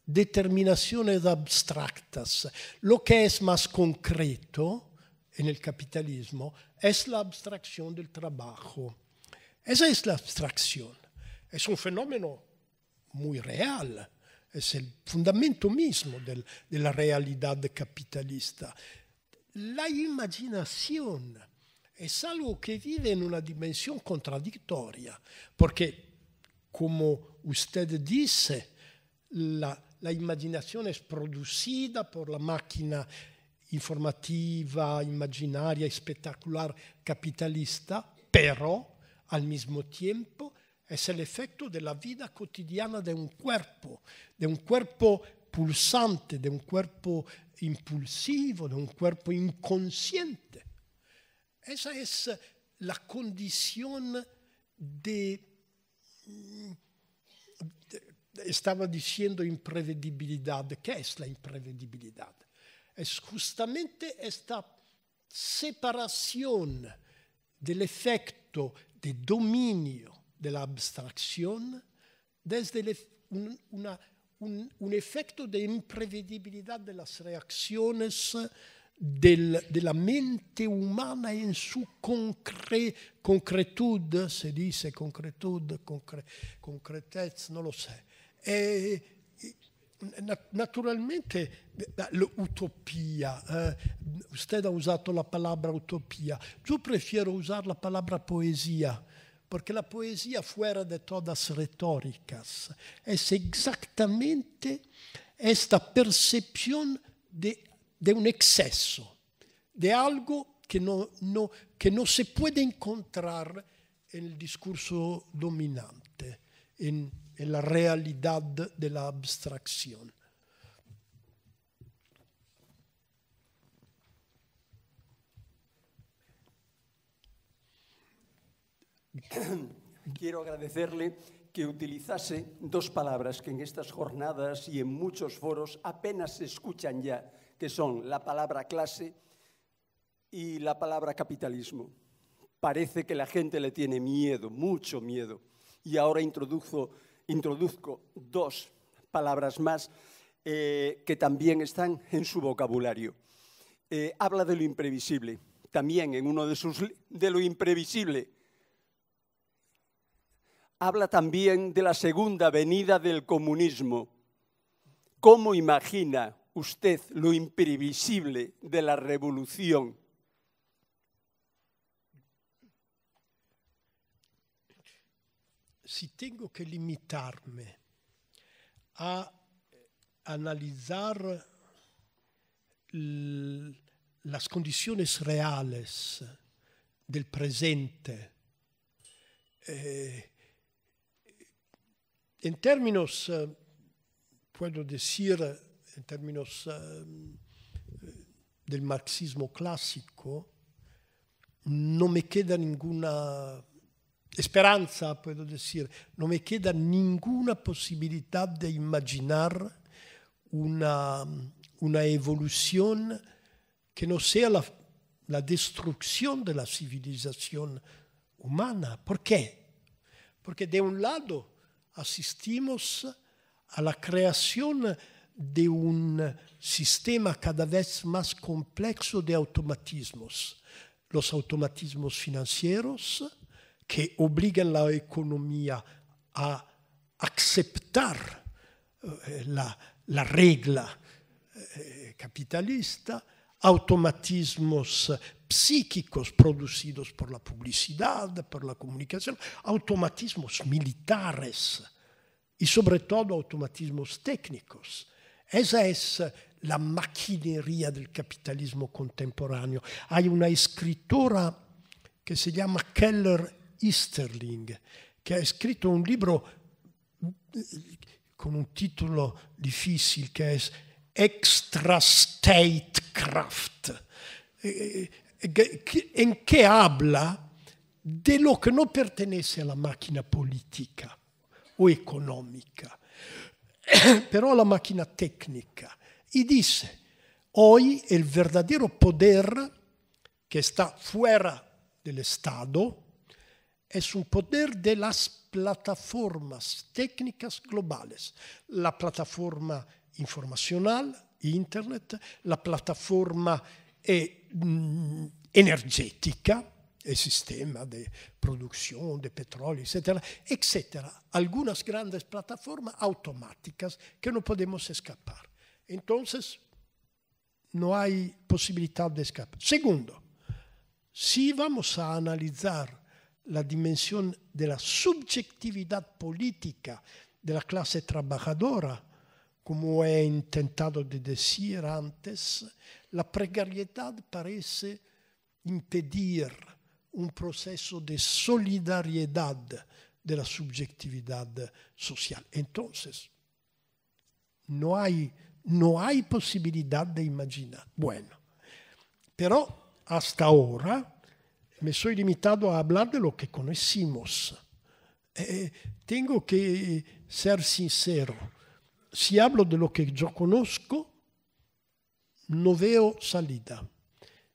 S2: determinaciones abstractas. Lo che è más concreto en el capitalismo è la abstracción del lavoro. Esa è la abstracción. Es un fenómeno molto real. È il fundamento mismo del, de la capitalista. La imaginación è algo che vive in una dimensione contraddittoria, perché, come usted dice, la la imaginazione es producida por la máquina informativa, imaginaria, espectacular capitalista, però al mismo tempo è el efecto de la vida cotidiana de un cuerpo, di un cuerpo pulsante, di un cuerpo impulsivo, di un cuerpo inconsciente. Esa è la condizione di estaba diciendo imprevedibilità, che è la imprevedibilidad? Es justamente esta separación del efecto de dominio de la desde el, un, una, un, un, efecto de imprevedibilidad de las del, de mente umana in su concre, concretud, se dice concretud, concre, concretez, non lo so. E eh, naturalmente eh, l'utopia, eh, usted ha usato la parola utopia, io prefiero usare la parola poesia, Perché la poesia fuera de todas retóricas. Es exactamente esta percepción de, de un eccesso, di algo che non no, que no, se puede encontrar nel discorso dominante, en la realidad de la abstracción.
S3: Quiero agradecerle que utilizase dos palabras que en estas jornadas y en muchos foros apenas se escuchan ya, que son la palabra clase y la palabra capitalismo. Parece que la gente le tiene miedo, mucho miedo. Y ahora introdujo introduzco dos palabras más eh, que también están en su vocabulario. Eh, habla de lo imprevisible, también en uno de sus... de lo imprevisible. Habla también de la segunda venida del comunismo. ¿Cómo imagina usted lo imprevisible de la
S2: revolución? si tengo che limitarmi a eh, analizzare las condizioni reales del presente. Eh, en términos, eh, puedo decir, en eh, del marxismo clásico, non mi queda ninguna Esperanza, posso dire, non mi queda ninguna possibilità di immaginare una, una evolución que no sea la, la destrucción de la civilización Perché? ¿Por qué? un lato assistiamo a la creación de un sistema cada vez più complesso di automatismi, Los automatismi finanziari, que obligan a la economía a aceptar eh, la, la regla eh, capitalista, automatismos psíquicos producidos por la publicidad, por la comunicación, automatismos militares y sobre todo automatismos técnicos. Esa es la maquinería del capitalismo contemporáneo. Hay una escritora que se llama Keller Easterling, che ha scritto un libro con un titolo difficile che è Extra Statecraft, in che habla de lo che non pertenece alla macchina politica o economica, però alla macchina tecnica. E disse, hoy il vero poder che sta fuori del Stato, es un poder de las plataformas técnicas globales, la plataforma informacional, Internet, la plataforma eh, mm, energética, el sistema de producción de petróleo, etcétera, etcétera. Algunas grandes plataformas automáticas que no podemos escapar. Entonces, no hay posibilidad de escapar. Segundo, si vamos a analizar la dimensione della subjetività politica della classe la clase trabajadora, como he intentado de decir antes, la precariedad parece impedire un processo di solidarietà della subjetività sociale. social. Entonces, no hay, no hay posibilidad de imaginar. Bueno, pero hasta ahora me soy limitado a hablar de lo que conocimos. Eh, eh, tengo que ser sincero. Si hablo de lo que yo conozco, no veo salida.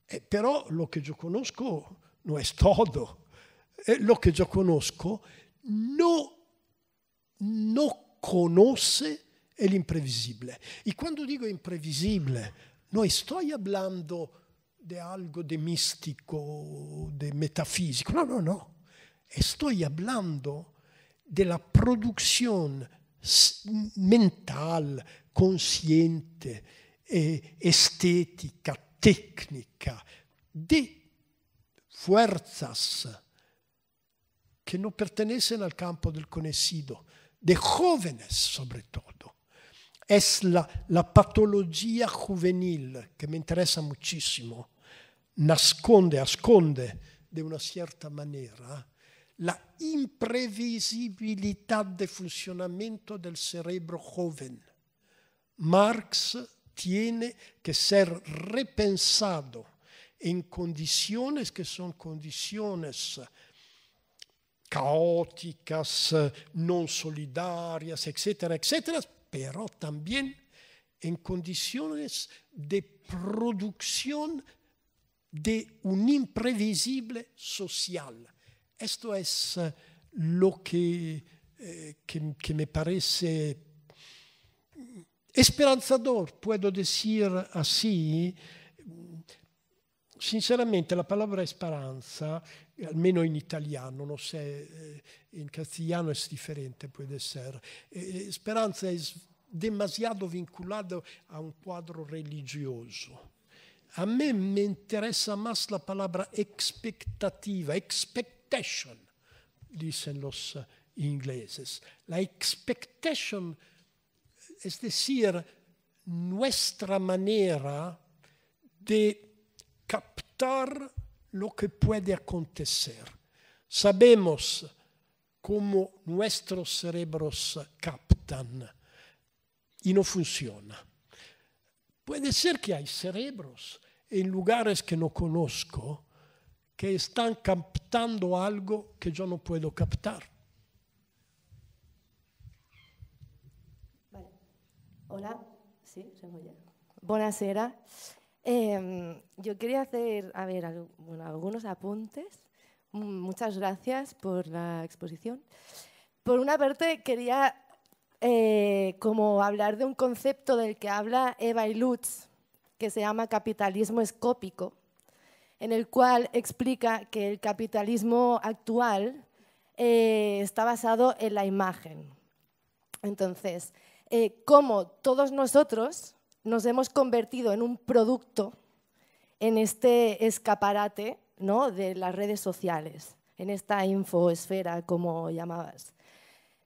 S2: Eh, pero lo que yo conozco no es todo. Eh, lo que yo conozco no, no conoce el imprevisible. Y cuando digo imprevisible, no estoy hablando de algo de místico, de metafísico. No, no, no. Estoy hablando de la producción mental, consciente, eh, estética, técnica, de fuerzas que no pertenecen al campo del conocido, de jóvenes sobre todo. Es la, la patología juvenil que me interesa muchísimo nasconde, asconde di una certa maniera la imprevisibilità del funzionamento del cerebro joven. Marx tiene che essere repensato in condizioni che sono condizioni caóticas, non solidarias, etcétera, etcétera, però también in condizioni di produzione de un imprevisible social. Esto es eh, lo que, eh, que, que me parece mm, esperanzador, puedo decir así. Mm, sinceramente la parola esperanza, almeno in italiano, non so, eh, in castellano è differente, può essere. Eh, Speranza è demasiado vinculata a un quadro religioso a me mi interessa más la parola expectativa, expectation, dicen los eh, ingleses. La expectation, es decir, nuestra manera de captar lo que puede acontecer. Sabemos cómo nuestros cerebros captan y no funciona. Puede ser que hay cerebros en lugares que no conozco que están captando algo que yo no puedo captar.
S4: Hola, sí, Buenas eh, em, yo quería hacer, a ver, algunos apuntes. Mm, muchas gracias por la exposición. Por una parte, quería eh, como hablar de un concepto del que habla Eva y Lutz, que se llama capitalismo escópico, en el cual explica que el capitalismo actual eh, está basado en la imagen. Entonces, eh, cómo todos nosotros nos hemos convertido en un producto en este escaparate de las redes sociales, en esta infoesfera, como llamabas.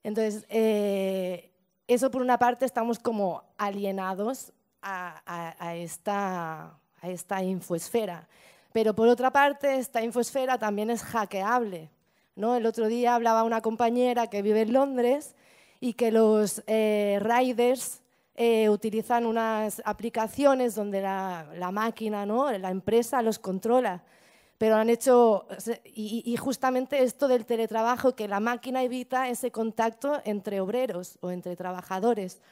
S4: Entonces, eh, eso por una parte estamos como alienados a, esta, infosfera. Pero por otra parte, esta infosfera también es hackeable. ¿no? El otro día hablaba una compañera que vive en Londres y que los eh, riders eh, utilizan unas aplicaciones donde la, la máquina, ¿no? la empresa los controla pero han hecho, y, justamente esto del teletrabajo, que la máquina evita ese contacto entre obreros o entre trabajadores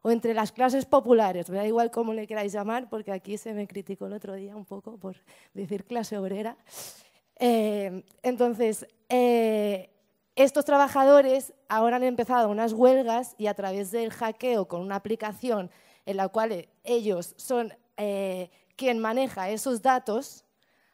S4: o entre las clases populares, me da igual cómo le queráis llamar, porque aquí se me criticó el otro día un poco por decir clase obrera. Eh, entonces, eh, estos trabajadores ahora han empezado unas huelgas y a través del hackeo con una aplicación en la cual ellos son eh, quien maneja esos datos,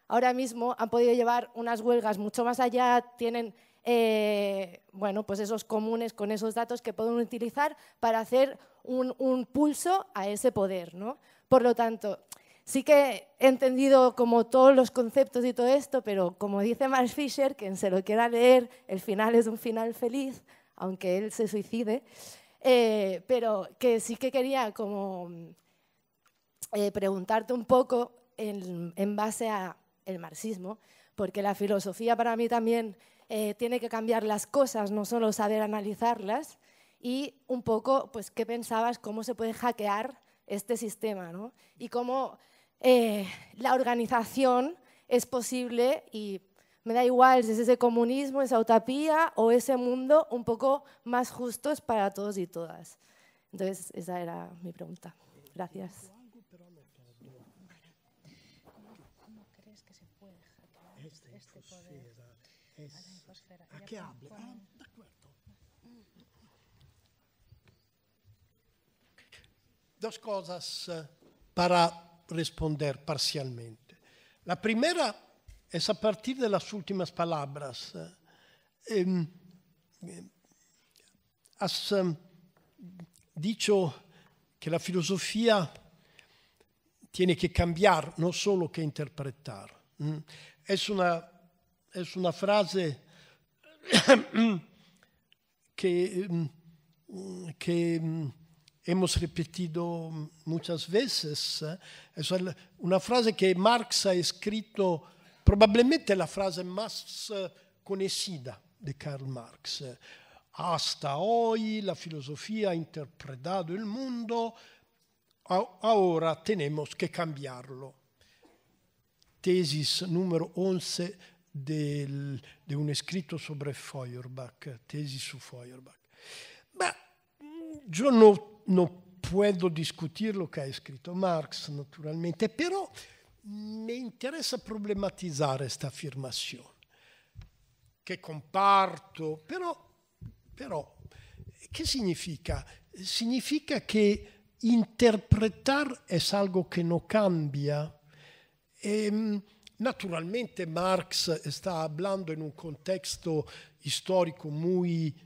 S4: ahora mismo han podido llevar unas huelgas mucho más allá, tienen eh, bueno, pues esos comunes con esos datos que pueden utilizar para hacer un, pulso a ese poder. ¿no? Por lo tanto, sí que he entendido como todos los conceptos y todo esto, pero como dice Mark Fisher, quien se lo quiera leer, el final es un final feliz, aunque él se suicide, eh, pero que sí que quería como eh, preguntarte un poco en base a el marxismo, porque la filosofía para mí también eh, tiene que cambiar las cosas, no solo saber analizarlas, y un poco, pues, qué pensabas, cómo se puede hackear este sistema, ¿no? Y cómo eh, la organización es posible y me da igual si es ese comunismo, esa utopía o ese mundo un poco más justos para todos y todas. Entonces, esa era mi pregunta. Gracias.
S1: que hable. Ah,
S2: de acuerdo. Dos cosas eh, para responder parcialmente. La prima è a partire de ultime parole. palabras. Eh, eh, dicho que la filosofia tiene che cambiare, non solo que interpretar. Es una, es una frase que, mm, que mm, hemos repetido muchas veces. Eh, es una frase que Marx ha escrito, probablemente la frase más eh, conocida de Karl Marx. Eh, Hasta hoy la filosofía ha interpretado el mundo, ahora tenemos que cambiarlo. Tesis número 11 del, de un scritto sobre Feuerbach, tesi su Feuerbach. Ma io non no puedo discutir che ha scritto Marx, naturalmente, però mi interessa problematizzare questa affermazione, che comparto, però, però che significa? Significa che interpretare è algo che non cambia. E, ehm, Naturalmente Marx sta parlando in un contesto storico molto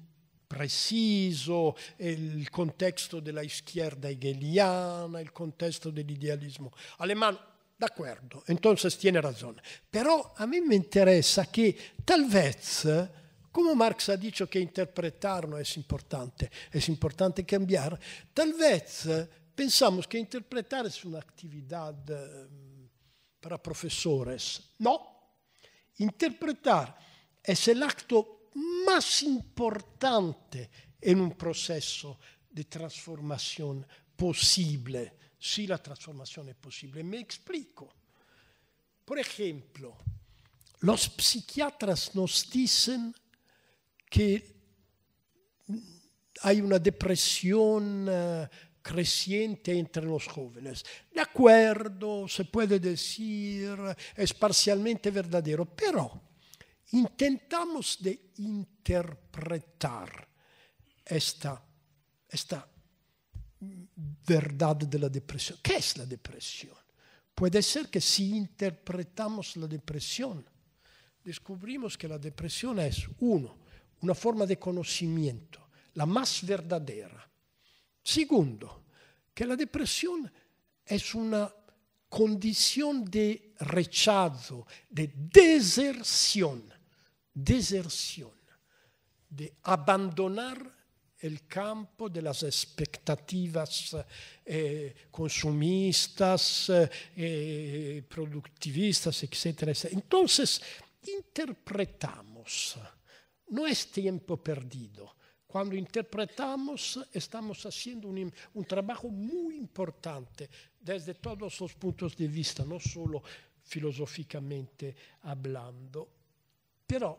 S2: preciso, il contesto della izquierda hegeliana, il contesto dell'idealismo alemano. D'accordo, entonces tiene ragione. Però a me mi interessa che talvez, come Marx ha detto che interpretarlo è importante, è importante cambiare, talvez pensiamo che interpretare è un'attività para profesores. No, interpretar es el acto más importante en un proceso de transformación posible, si la transformación es posible. Me explico. Por ejemplo, los psiquiatras nos dicen que hay una depresión eh, creciente entre los jóvenes. De acuerdo, se puede decir, es parcialmente verdadero, pero intentamos de interpretar esta, esta verdad de la depresión. ¿Qué es la depresión? Puede ser que si interpretamos la depresión, descubrimos que la depresión es, uno, una forma de conocimiento, la más verdadera, Segundo, que la depresión es una condición de rechazo, de deserción, deserción, de abandonar el campo de las expectativas eh, consumistas, eh, productivistas, etc. Entonces, interpretamos, no es tiempo perdido, quando interpretamos, estamos haciendo un, un, trabajo muy importante desde todos los puntos de vista, no solo filosóficamente hablando. Pero,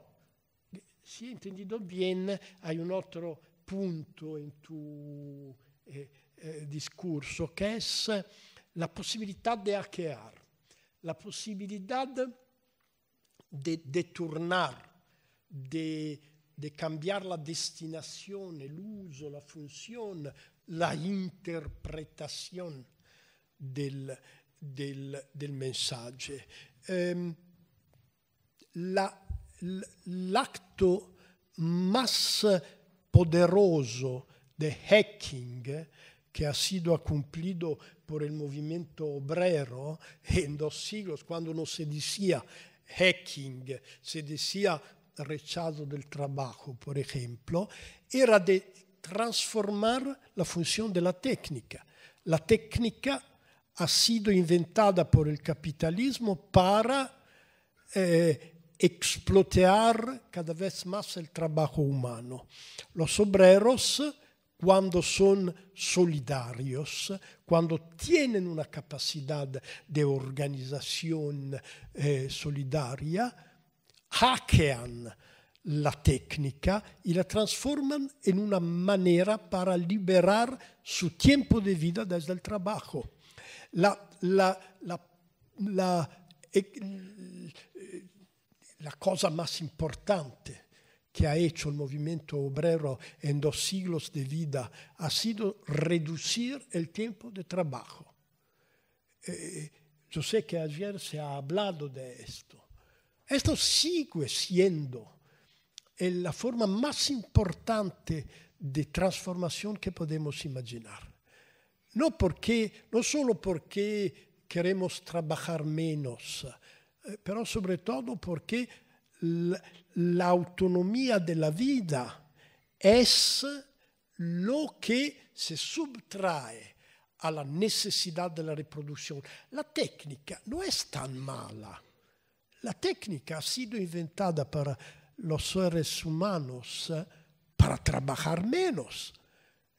S2: si he entendido bien, hay un otro punto en tu eh, eh, discurso, que es la posibilidad de hackear, la posibilidad de deturnar, de de cambiare la destinazione, l'uso, la funzione, la interpretazione del, del, del mensaggio. Eh, la, l'acto más poderoso de hacking che ha sido cumplido por el movimiento obrero in dos siglos, quando non si decía hacking, si decía rechazo del trabajo, por ejemplo, era de transformar la función de la técnica. La técnica ha sido inventada por el capitalismo para eh, explotar cada vez más el trabajo humano. Los obreros, cuando son solidarios, cuando tienen una capacidad de organización eh, solidaria, hackean la técnica y la transforman en una manera para liberar su tiempo de vida desde el trabajo. Eh, eh, la, cosa más importante que ha hecho el movimiento obrero en dos siglos de vida ha sido reducir el tiempo de trabajo. Eh, yo sé que ayer se ha hablado de esto Esto sigue siendo eh, la forma más importante de transformación que podemos imaginar. No, porque, no solo porque queremos trabajar menos, eh, pero sobre todo porque la, la autonomía de la vida es lo que se subtrae a la necesidad de la reproducción. La técnica no es tan mala. La tecnica ha sido inventada per los seres humanos para trabajar menos.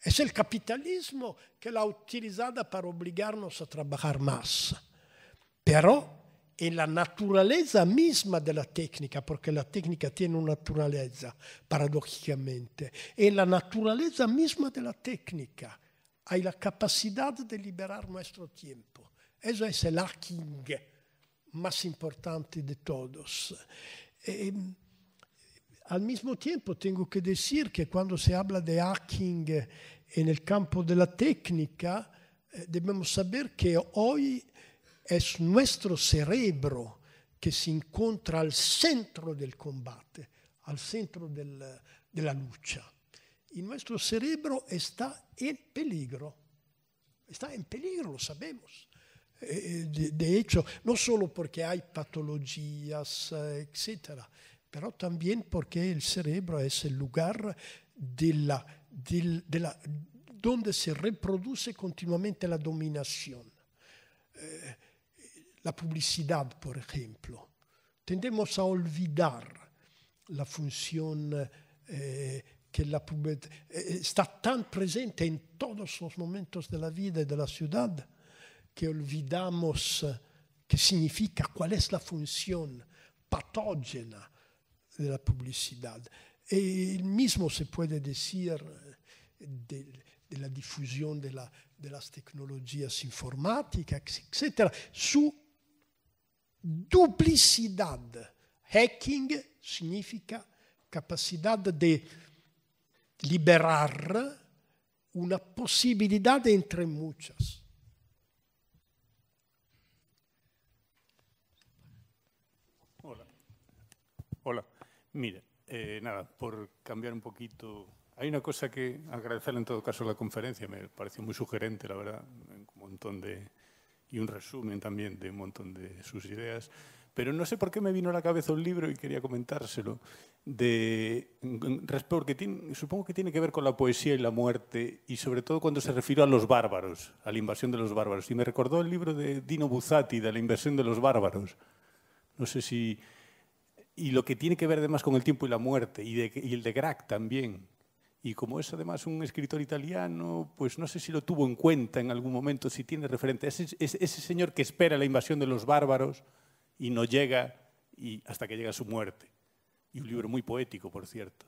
S2: Es el capitalismo que la ha utilizada para obligarnos a trabajar más. Pero è la naturaleza misma della tecnica, perché la tecnica tiene una naturaleza, paradójicamente, è la naturaleza misma della tecnica. Hay la capacidad de liberar nuestro tiempo. Eso es el hacking más importante de todos. E, al mismo tiempo tengo que decir que cuando se habla de hacking eh, en el campo de la técnica, eh, debemos saber que hoy es nuestro cerebro que se encuentra al centro del combate, al centro del, de la lucha. Y nuestro cerebro está en peligro, está en peligro, lo sabemos. Eh, eh, de hecho, no solo porque hay patologías, eh, etcétera, pero también porque el cerebro es el lugar de la, de, de la, donde se reproduce continuamente la dominación. Eh, la publicidad, por ejemplo. Tendemos a olvidar la función eh, que la publicidad eh, está tan presente en todos los momentos de la vida y de la ciudad que olvidamos que significa, qual es la función patógena de la publicidad. Y el mismo se puede decir de, de la difusión de, la, de, las tecnologías informáticas, etc. Su duplicidad. Hacking significa capacidad de liberar una posibilidad entre muchas.
S5: Hola. Mire, eh, nada, por cambiar un poquito. Hay una cosa que agradecerle en todo caso a la conferencia, me pareció muy sugerente, la verdad, un montón de. y un resumen también de un montón de sus ideas. Pero no sé por qué me vino a la cabeza un libro y quería comentárselo, de, porque supongo que tiene que ver con la poesía y la muerte, y sobre todo cuando se refirió a los bárbaros, a la invasión de los bárbaros. Y me recordó el libro de Dino Buzzati, de la invasión de los bárbaros. No sé si y lo que tiene que ver además con el tiempo y la muerte, y, de, el de Grac también. Y como es además un escritor italiano, pues no sé si lo tuvo en cuenta en algún momento, si tiene referente. Ese, ese, señor que espera la invasión de los bárbaros y no llega y hasta que llega su muerte. Y un libro muy poético, por cierto.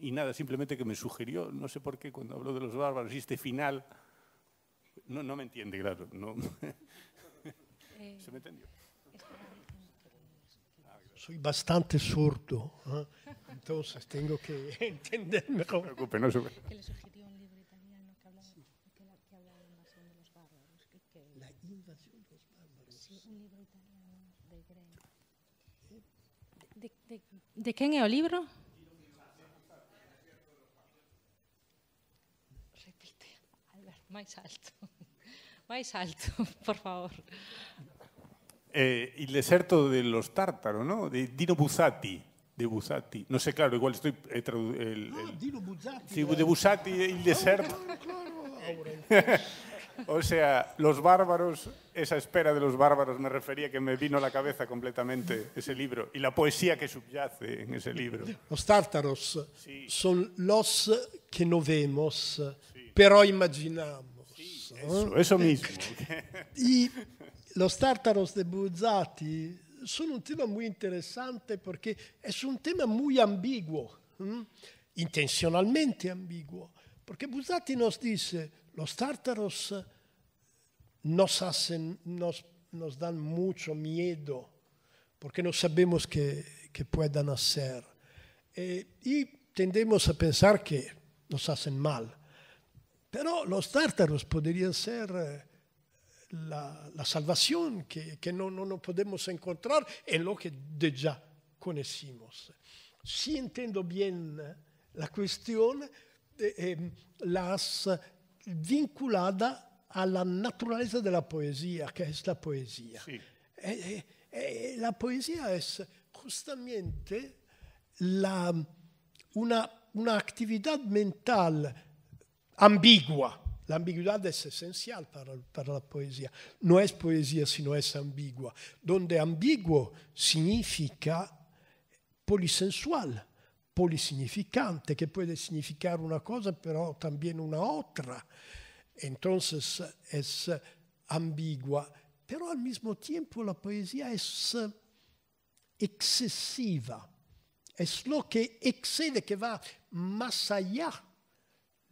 S5: Y nada, simplemente que me sugirió, no sé por qué, cuando hablo de los bárbaros y este final, no, no me entiende, claro. No. Eh, ¿Se me entendió?
S2: soy bastante sordo, ¿eh? entonces tengo que entender mejor. No se preocupe, no se preocupe. Que le sugirió un libro italiano que hablaba, que, la, que hablaba de la invasión
S1: de los bárbaros. Que, que... La invasión de los bárbaros. Sí, un libro italiano de Grey. ¿De, de, de, de quién es el libro? Repite, Albert, más alto. Más alto, por favor.
S5: Eh, el desierto deserto de los tártaros, ¿no? De Dino Buzzati. De Buzzati. No sé, claro, igual estoy... Eh, de el, ah, el,
S2: Dino Buzzati. Sí, de Buzzati,
S5: ah, deserto. o sea, los bárbaros, esa espera de los bárbaros, me refería que me vino a la cabeza completamente ese libro y la poesía que subyace en ese libro.
S2: Los tártaros son los que no vemos, pero imaginamos. eso, eso mismo. y Los Tartaros de Buzzati sono un tema molto interessante perché è su un tema molto ambiguo, hm? intenzionalmente ambiguo, perché Buzzati nos dice, los tártaros nos, hacen, nos, nos dan mucho miedo, perché non sappiamo qué, qué puedan E, Eh, y a pensare che nos hacen mal. Però los tártaros podrían essere la, la salvación que, que no, no, no, podemos encontrar en lo que de ya conocimos. Si entiendo bien la cuestión, eh, ehm, las vinculada a la naturaleza de la poesía, que es la poesía. Sí. Eh, eh, la poesía es justamente la, una, una actividad mental ambigua, ambigüedad es esencial para, per la poesia. Non è poesia si no es ambigua. Donde ambiguo significa polisensual, polisignificante, che può significare una cosa pero anche una otra. Entonces è ambigua, Però al mismo tempo la poesia è excesiva. È lo che excede, che va más allá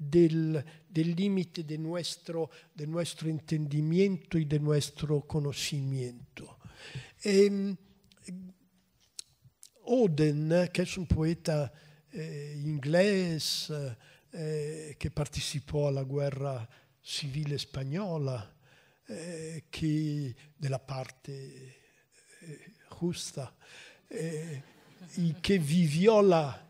S2: del, del límite de nuestro, del nostro entendimiento y de nuestro conocimiento. E, ehm, Oden, che è un poeta eh, inglese eh, che partecipò alla guerra civile spagnola, eh, che, della parte eh, giusta, eh, che viviò la,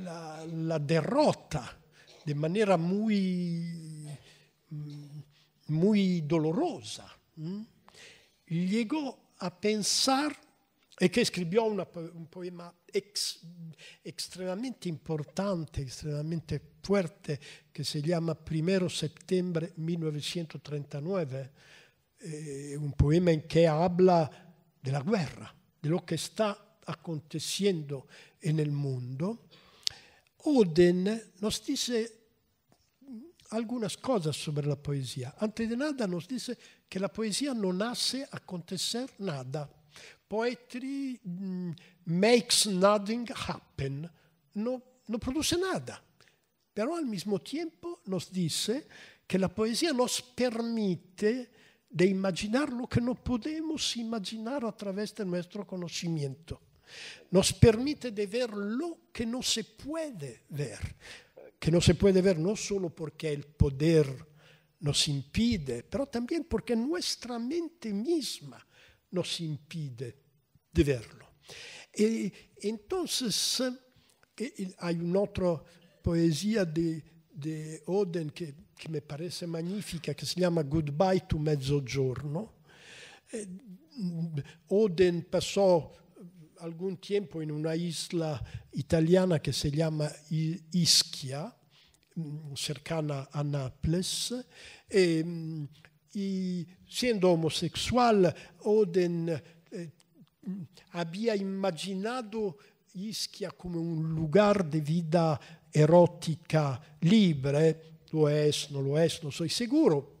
S2: la, la derrota de maniera muy, mm, muy dolorosa. Mm, llegó a pensar, e che escribió una, un poema ex, extremadamente importante, extremamente fuerte, che si chiama Primero septiembre 1939, eh, un poema in cui habla della guerra, di quello che sta aconteciendo nel mondo. Oden nos disse alcune cose sulla la poesía. Antes de nada nos dice che la poesía no hace acontecer nada. Poetry mm, makes nothing happen. Non no produce nada. Però al mismo tempo nos dice che la poesia nos permette di immaginare lo che non possiamo immaginare a través de nuestro conocimiento nos permite de ver lo que no se puede ver, que no se puede ver no solo porque el poder nos impide, pero también porque nuestra mente misma nos impide de verlo. Y entonces eh, eh, hay una otra poesía de, de Oden que, que me parece magnífica, que se llama Goodbye to Mezzogiorno. Eh, Oden passò algún tiempo en una isla italiana que se llama Ischia, mm, cercana a Naples, eh, y siendo homosexual, Oden eh, mm, había imaginado Ischia come un lugar de vida erótica libre, lo es, no lo es, no soy seguro,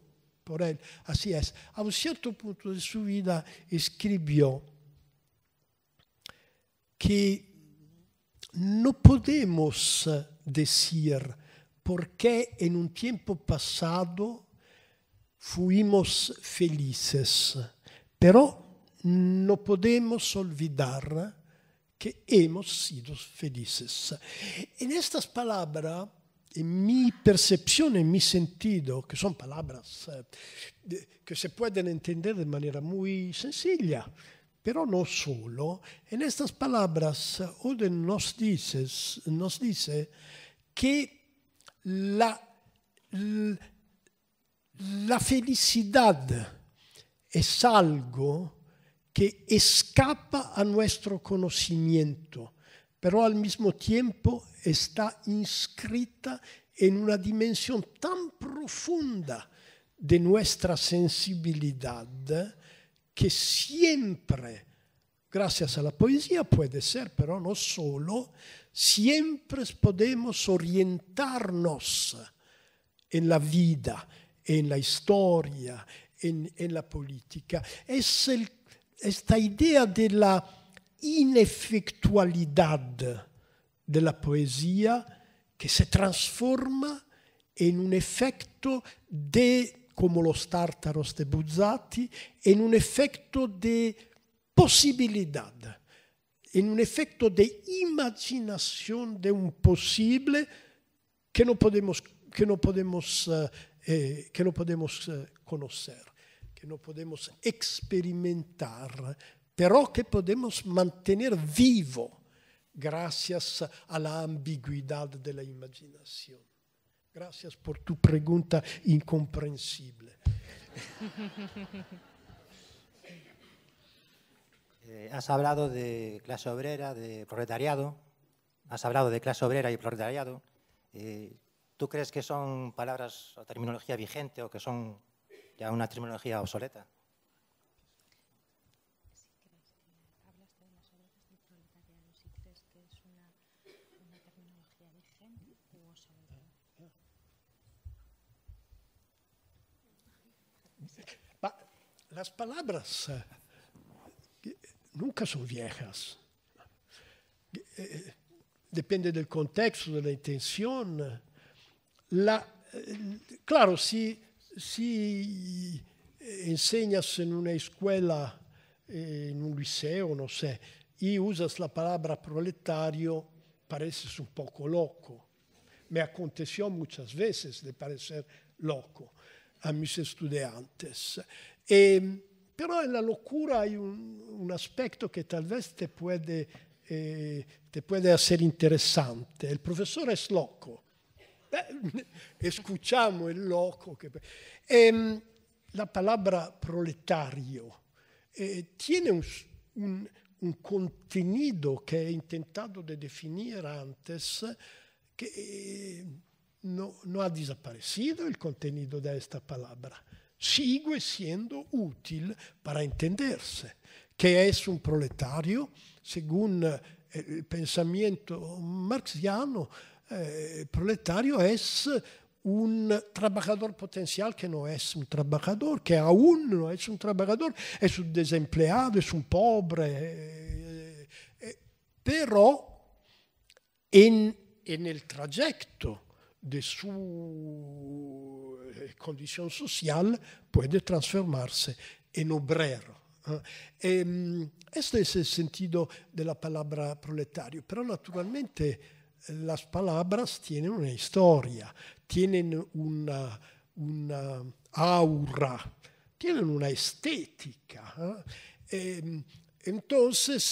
S2: por él, así es. A un cierto punto de su vida escribió que no podemos decir por qué en un tiempo pasado fuimos felices, pero no podemos olvidar que hemos sido felices. En estas palabras, en mi percepción, en mi sentido, que son palabras eh, que se pueden entender de manera muy sencilla, pero no solo. En estas palabras, Oden nos dice, nos que la, la felicidad es algo que escapa a nuestro conocimiento, pero al mismo tiempo está inscrita en una dimensión tan profunda de nuestra sensibilidad que siempre, gracias a la poesía puede ser, pero no solo, siempre podemos orientarnos en la vida, en la historia, en, en la política. Es el, esta idea de la inefectualidad de la poesía que se transforma en un efecto de come los tártaros de Buzzati, in un effetto di possibilità, in un effetto di imaginación di un possibile che non possiamo que no podemos, eh, que eh, no podemos possiamo que no podemos experimentar, pero vivo grazie a la ambigüedad de Gracias por tu pregunta incomprensible. Eh,
S6: has hablado de clase obrera, de proletariado, has hablado de clase obrera y proletariado. Eh, ¿Tú crees que son palabras o terminología vigente o que son ya una terminología obsoleta?
S2: las palabras eh, nunca son viejas. Eh, eh, depende del contexto, de la intención. La, claro, si, si enseñas en una escuela, en un liceo, no sé, y usas la palabra proletario, pareces un poco loco. Me aconteció muchas veces de parecer loco a mis estudiantes. E, ehm, però nella locura hay un, un aspecto que tal vez te puede, eh, te puede hacer interesante. El profesor es loco. Beh, escuchamos el loco. Que, eh, la parola proletario eh, tiene un, un, un, contenido que he intentado de definir antes que eh, no, no ha desaparecido il contenuto di questa parola sigue siendo útil para entenderse, que es un proletario, según eh, el pensamiento marxiano, eh, proletario es un trabajador potencial que no es un trabajador, que aún no es un trabajador, es un desempleado, es un pobre, eh, eh, eh pero en, en el trayecto de su eh, condición sociale puede transformarse en obrero. Eh. este es el sentido de la palabra proletario, però naturalmente le parole hanno una historia, hanno una, una aura, hanno una estética. Eh. entonces,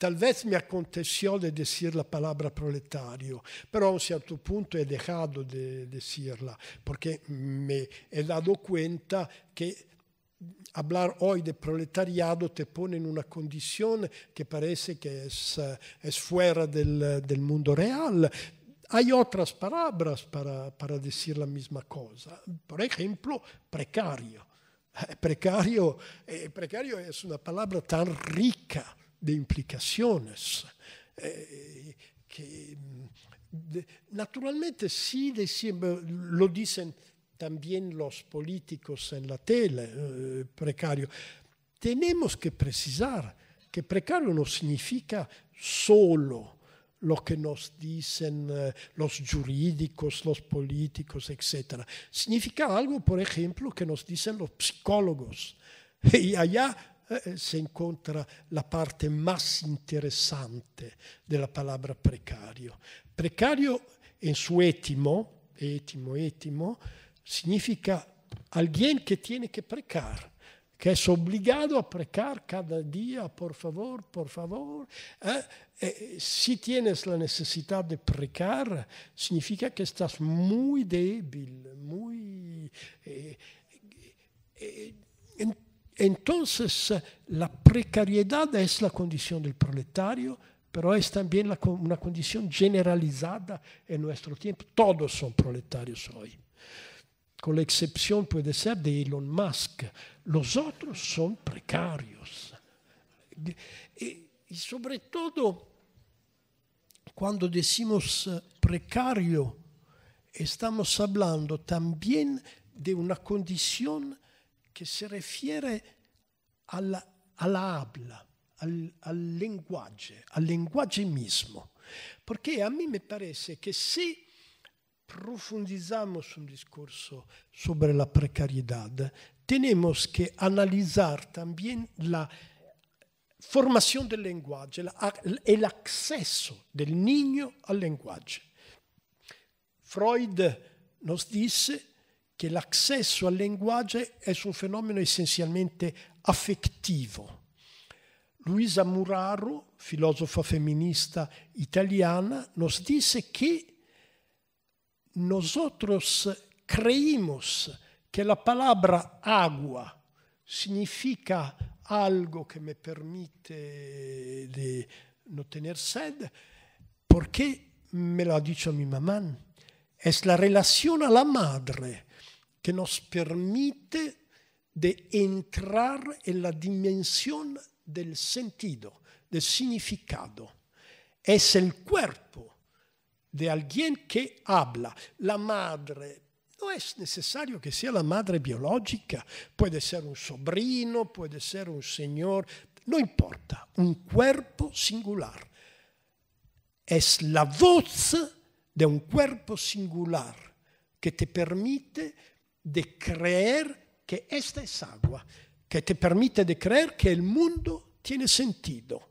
S2: Talvez vez me aconteció de decir la palabra proletario, pero a un cierto punto he dejado de decirla porque me he dado cuenta que hablar hoy de proletariado te pone en una condición que parece que es, eh, es fuera del, del mundo real, Hay otras palabras para, para, decir la misma cosa. Por ejemplo, precario. Precario, eh, precario es una palabra tan rica de implicaciones. Eh, mm, naturalmente sí lo dicen también los políticos en la tele, eh, precario. Tenemos que precisar que precario no significa solo lo que nos dicen eh, los jurídicos, los políticos, etc. Significa algo, por ejemplo, que nos dicen los psicólogos. Y allá eh, eh se incontra la parte más interessante della parola precario. Precario in suo etimo, etimo, etimo, significa alguien che tiene che precar, che è obbligato a precar cada dia, por favor, por favor. Eh? Eh, si tienes la necessità di precar, significa che estás muy débil, muy... Eh, eh Entonces, eh, la precariedad es la condición del proletario, pero es también una condición generalizada en nuestro tiempo. Todos son proletarios hoy. Con la excepción puede ser de Elon Musk. Los otros son precarios. Y, e, y sobre todo, cuando decimos eh, precario, estamos hablando también de una condición que se refiere alla, alla habla, al, al, lenguaje, al linguaggio mismo. Perché a mí me parece que si profundizamos un discorso sulla la precariedad, tenemos que analizar la formazione del linguaggio el acceso del niño al linguaggio. Freud nos dice che l'accesso al linguaggio è un fenomeno essenzialmente affettivo. Luisa Muraro, filosofa femminista italiana, nos dice che nosotros creímos que la parola agua significa algo che me permette di non tener sed, perché me lo ha dicho mi mamá. Es la relazione a la madre che nos permite di entrare en la dimensión del sentido, del significato. È il cuerpo di alguien che habla. La madre non è necessario che sia la madre biológica, può essere un sobrino, può essere un señor, no importa, un cuerpo singular. È la voz di un cuerpo singular que te permite de creer que esta es agua, que te permite de creer que el mundo tiene sentido.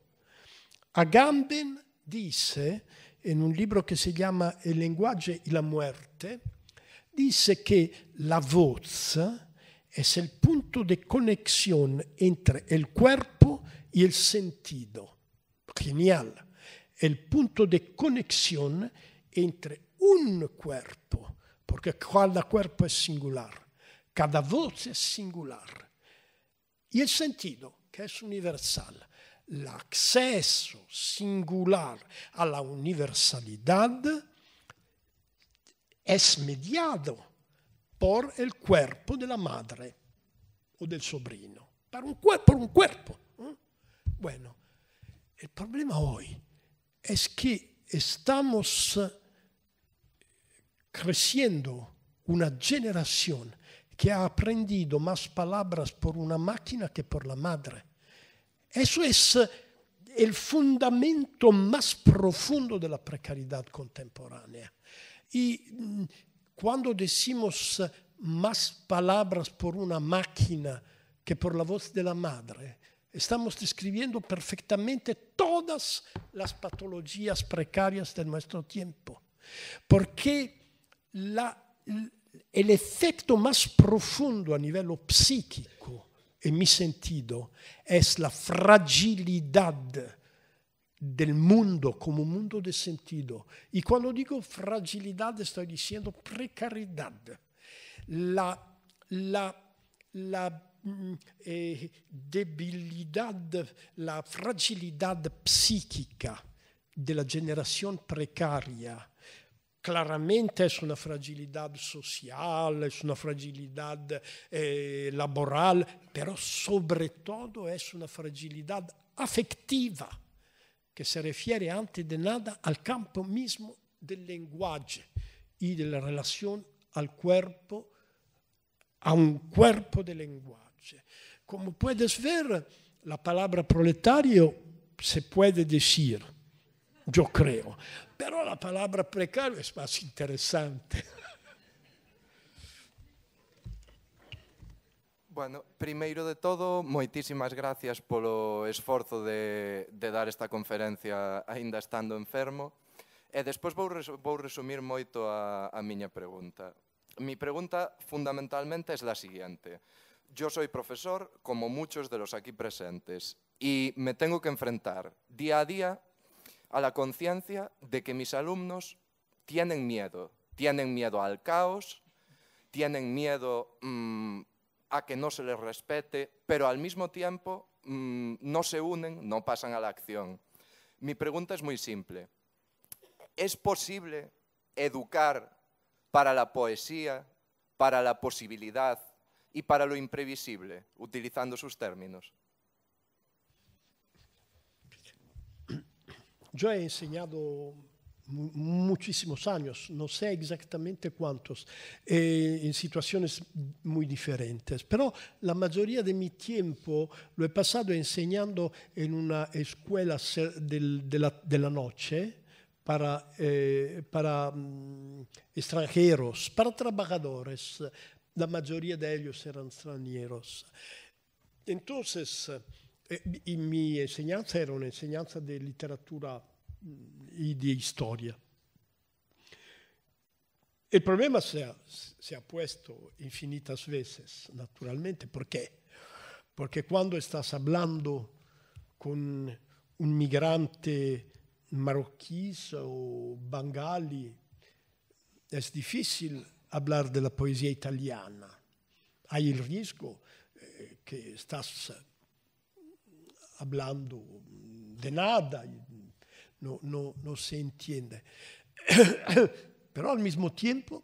S2: Agamben dice, in un libro che si chiama El lenguaje y la muerte, disse che la voz è il punto di connessione entre el cuerpo e il sentito. Genial. È il punto di connessione entre un corpo perché cada cuerpo è singolare, cada voce è singolare. E il sentito, che è universal, l'accesso singolare singular a la universalidad es mediado por el cuerpo de madre o del sobrino, per un, por un cuerpo. ¿eh? Bueno, il problema oggi è che estamos creciendo una generación que ha aprendido más palabras por una máquina que por la madre. Eso es eh, el fundamento más profundo de la precariedad contemporánea. Y mm, cuando decimos eh, más palabras por una máquina que por la voz de la madre, estamos describiendo perfectamente todas las patologías precarias de nuestro tiempo. Porque la, el efecto más profundo a livello psichico, en mi sentito, è la fragilità del mundo como mondo de sentido. E quando dico fragilità, sto dicendo precariedad. La, la, la mm, eh, debilidad, la fragilidad psíquica de la precaria claramente é una fragilità sociale, é una fragilità eh, però soprattutto è é uma fragilidade afetiva que se refere antes de nada ao campo mismo del linguaggio e della relazione al corpo, a un corpo del linguaggio. Come puoi vedere, la parola proletario se può dire, io credo, Però la palabra precario è spazio interesante.
S6: Bueno, primeiro de todo, moitísimas gracias polo esforzo de, de dar esta conferencia aínda estando enfermo. E despois vou, res, vou resumir moito a, a miña pregunta. Mi pregunta fundamentalmente é a seguinte. Yo soy profesor, como muchos de los aquí presentes, y me tengo que enfrentar día a día a la conciencia de que mis alumnos tienen miedo, tienen miedo al caos, tienen miedo mm, a que no se les respete, pero al mismo tiempo mm, no se unen, no pasan a la acción. Mi pregunta es muy simple. ¿Es posible educar para la poesía, para la posibilidad y para lo imprevisible, utilizando sus términos?
S2: yo he insegnato muchísimos anni, non so exactamente cuántos, in situazioni molto differenti, però la maggioria de mio tempo lo he passato enseñando in una scuola del, de, la, de, la, eh, para um, extranjeros, para trabajadores. La maggioria di loro erano extranjeros. Entonces, e, la mia insegnanza era un'insegnanza di letteratura e di storia. Il problema si è, posto infinitas veces, naturalmente, perché? Perché quando stai parlando con un migrante marocchino o bengali, è difficile parlare della poesia italiana. Hai il rischio eh, che stai hablando mm, de nada, no, no, no se entiende. Pero al mismo tiempo,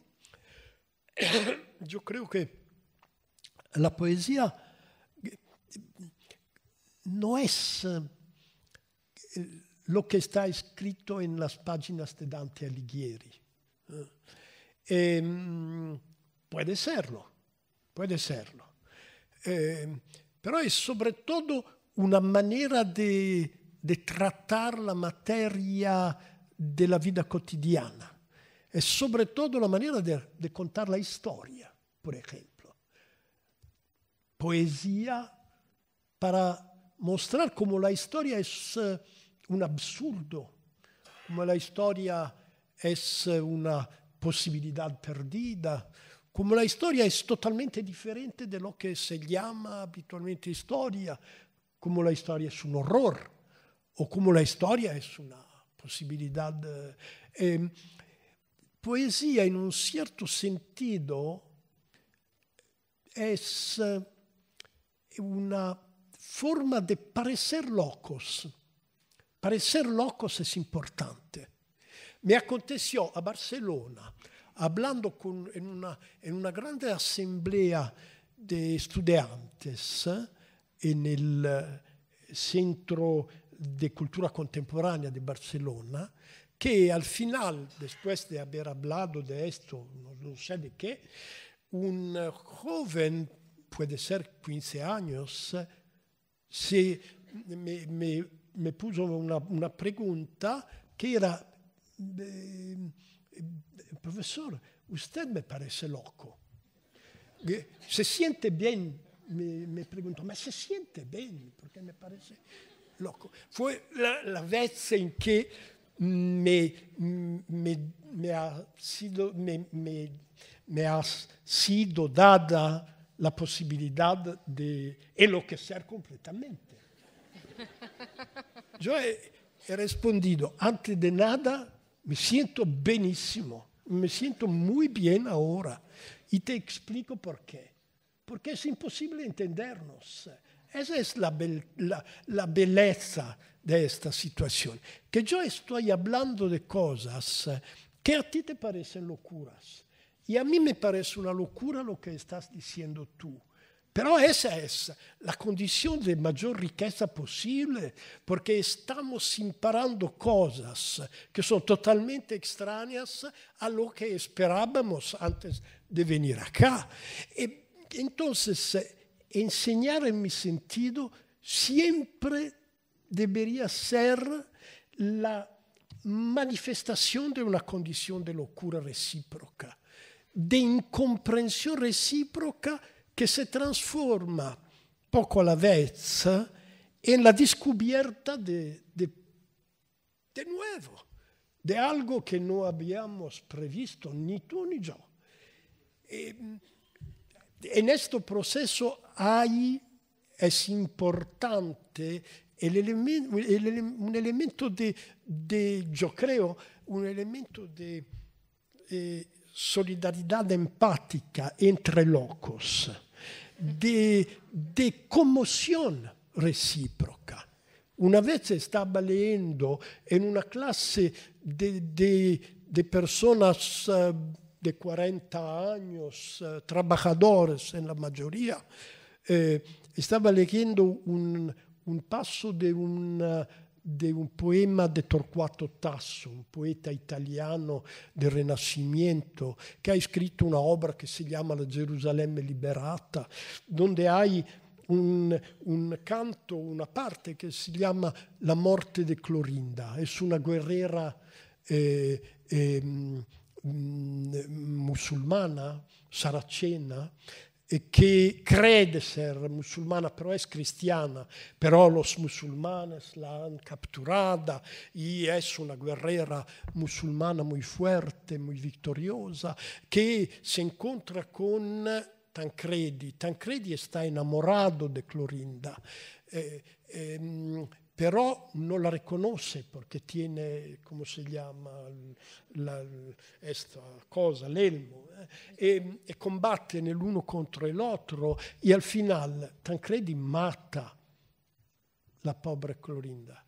S2: yo creo que la poesía eh, no es eh, lo que está escrito en las páginas de Dante Alighieri. Eh, puede serlo, puede serlo. Eh, però è soprattutto una maniera di trattare la materia della vita quotidiana cotidiana e soprattutto la maniera di contare la storia, per esempio. Poesia per mostrare come la storia è un absurdo, come la storia è una possibilità perdita, come la storia è totalmente differente da quello che si chiama abitualmente storia, come la storia è un horror o come la storia è una possibilità. De, eh, poesía en un certo sentido è eh, una forma di parecer locos. Parecer locos è importante. Me aconteció a Barcelona, parlando con, en, una, en una grande asamblea de estudiantes, e nel eh, Centro di Cultura Contemporanea di Barcellona, che al final, después de haber hablado de esto, non so sé de qué, un joven, può essere 15 años, se, me, me, me puso una, una, pregunta que era, eh, profesor, usted me parece loco. ¿Se siente bene me, me preguntó, ma se siente bene, perché mi parece loco. Fu la, la vez en que me, ha sido, me, la possibilità di enloquecer completamente. Io ho risposto, respondido, antes de nada, me siento benissimo, mi siento molto bene ora. E te explico perché. porque es imposible entendernos. Esa es la, la, belleza de esta situación. Que yo estoy hablando de cosas que a ti te parecen locuras. Y a mí me parece una locura lo que estás diciendo tú. Pero esa es la condición de mayor riqueza posible, porque estamos imparando cosas que son totalmente extrañas a lo que esperábamos antes de venir acá. Y Entonces, eh, enseñar en mi sentido siempre debería ser la manifestación de una condición de locura recíproca, de incomprensión recíproca que se transforma poco a la vez eh, en la descubierta de, de, de nuevo, de algo que no habíamos previsto ni tú ni yo. E, in questo processo hay, es importante el un elemento di, de, yo un elemento de eh, solidaridad empática entre locos, di de conmoción reciproca. Una vez stava leendo in una classe di persone eh, de 40 años, eh, trabajadores en la mayoría, eh, estaba leyendo un, un passo di un, eh, un, poema di Torquato Tasso, un poeta italiano del Rinascimento, che ha scritto una opera che si chiama La Gerusalemme liberata, dove hai un, un, canto, una parte che si chiama La morte di Clorinda, è su una guerriera eh, eh, Mm, musulmana, saracena, che crede essere musulmana, però è cristiana, però los musulmanes la han capturada y es una guerrera musulmana molto forte, molto vittoriosa, che si incontra con Tancredi. Tancredi sta innamorato di Clorinda. Eh, ehm, però non la riconosce perché tiene, come si chiama, questa cosa, l'elmo, eh? e, e, combatte nell'uno contro l'altro e al final Tancredi mata la povera Clorinda,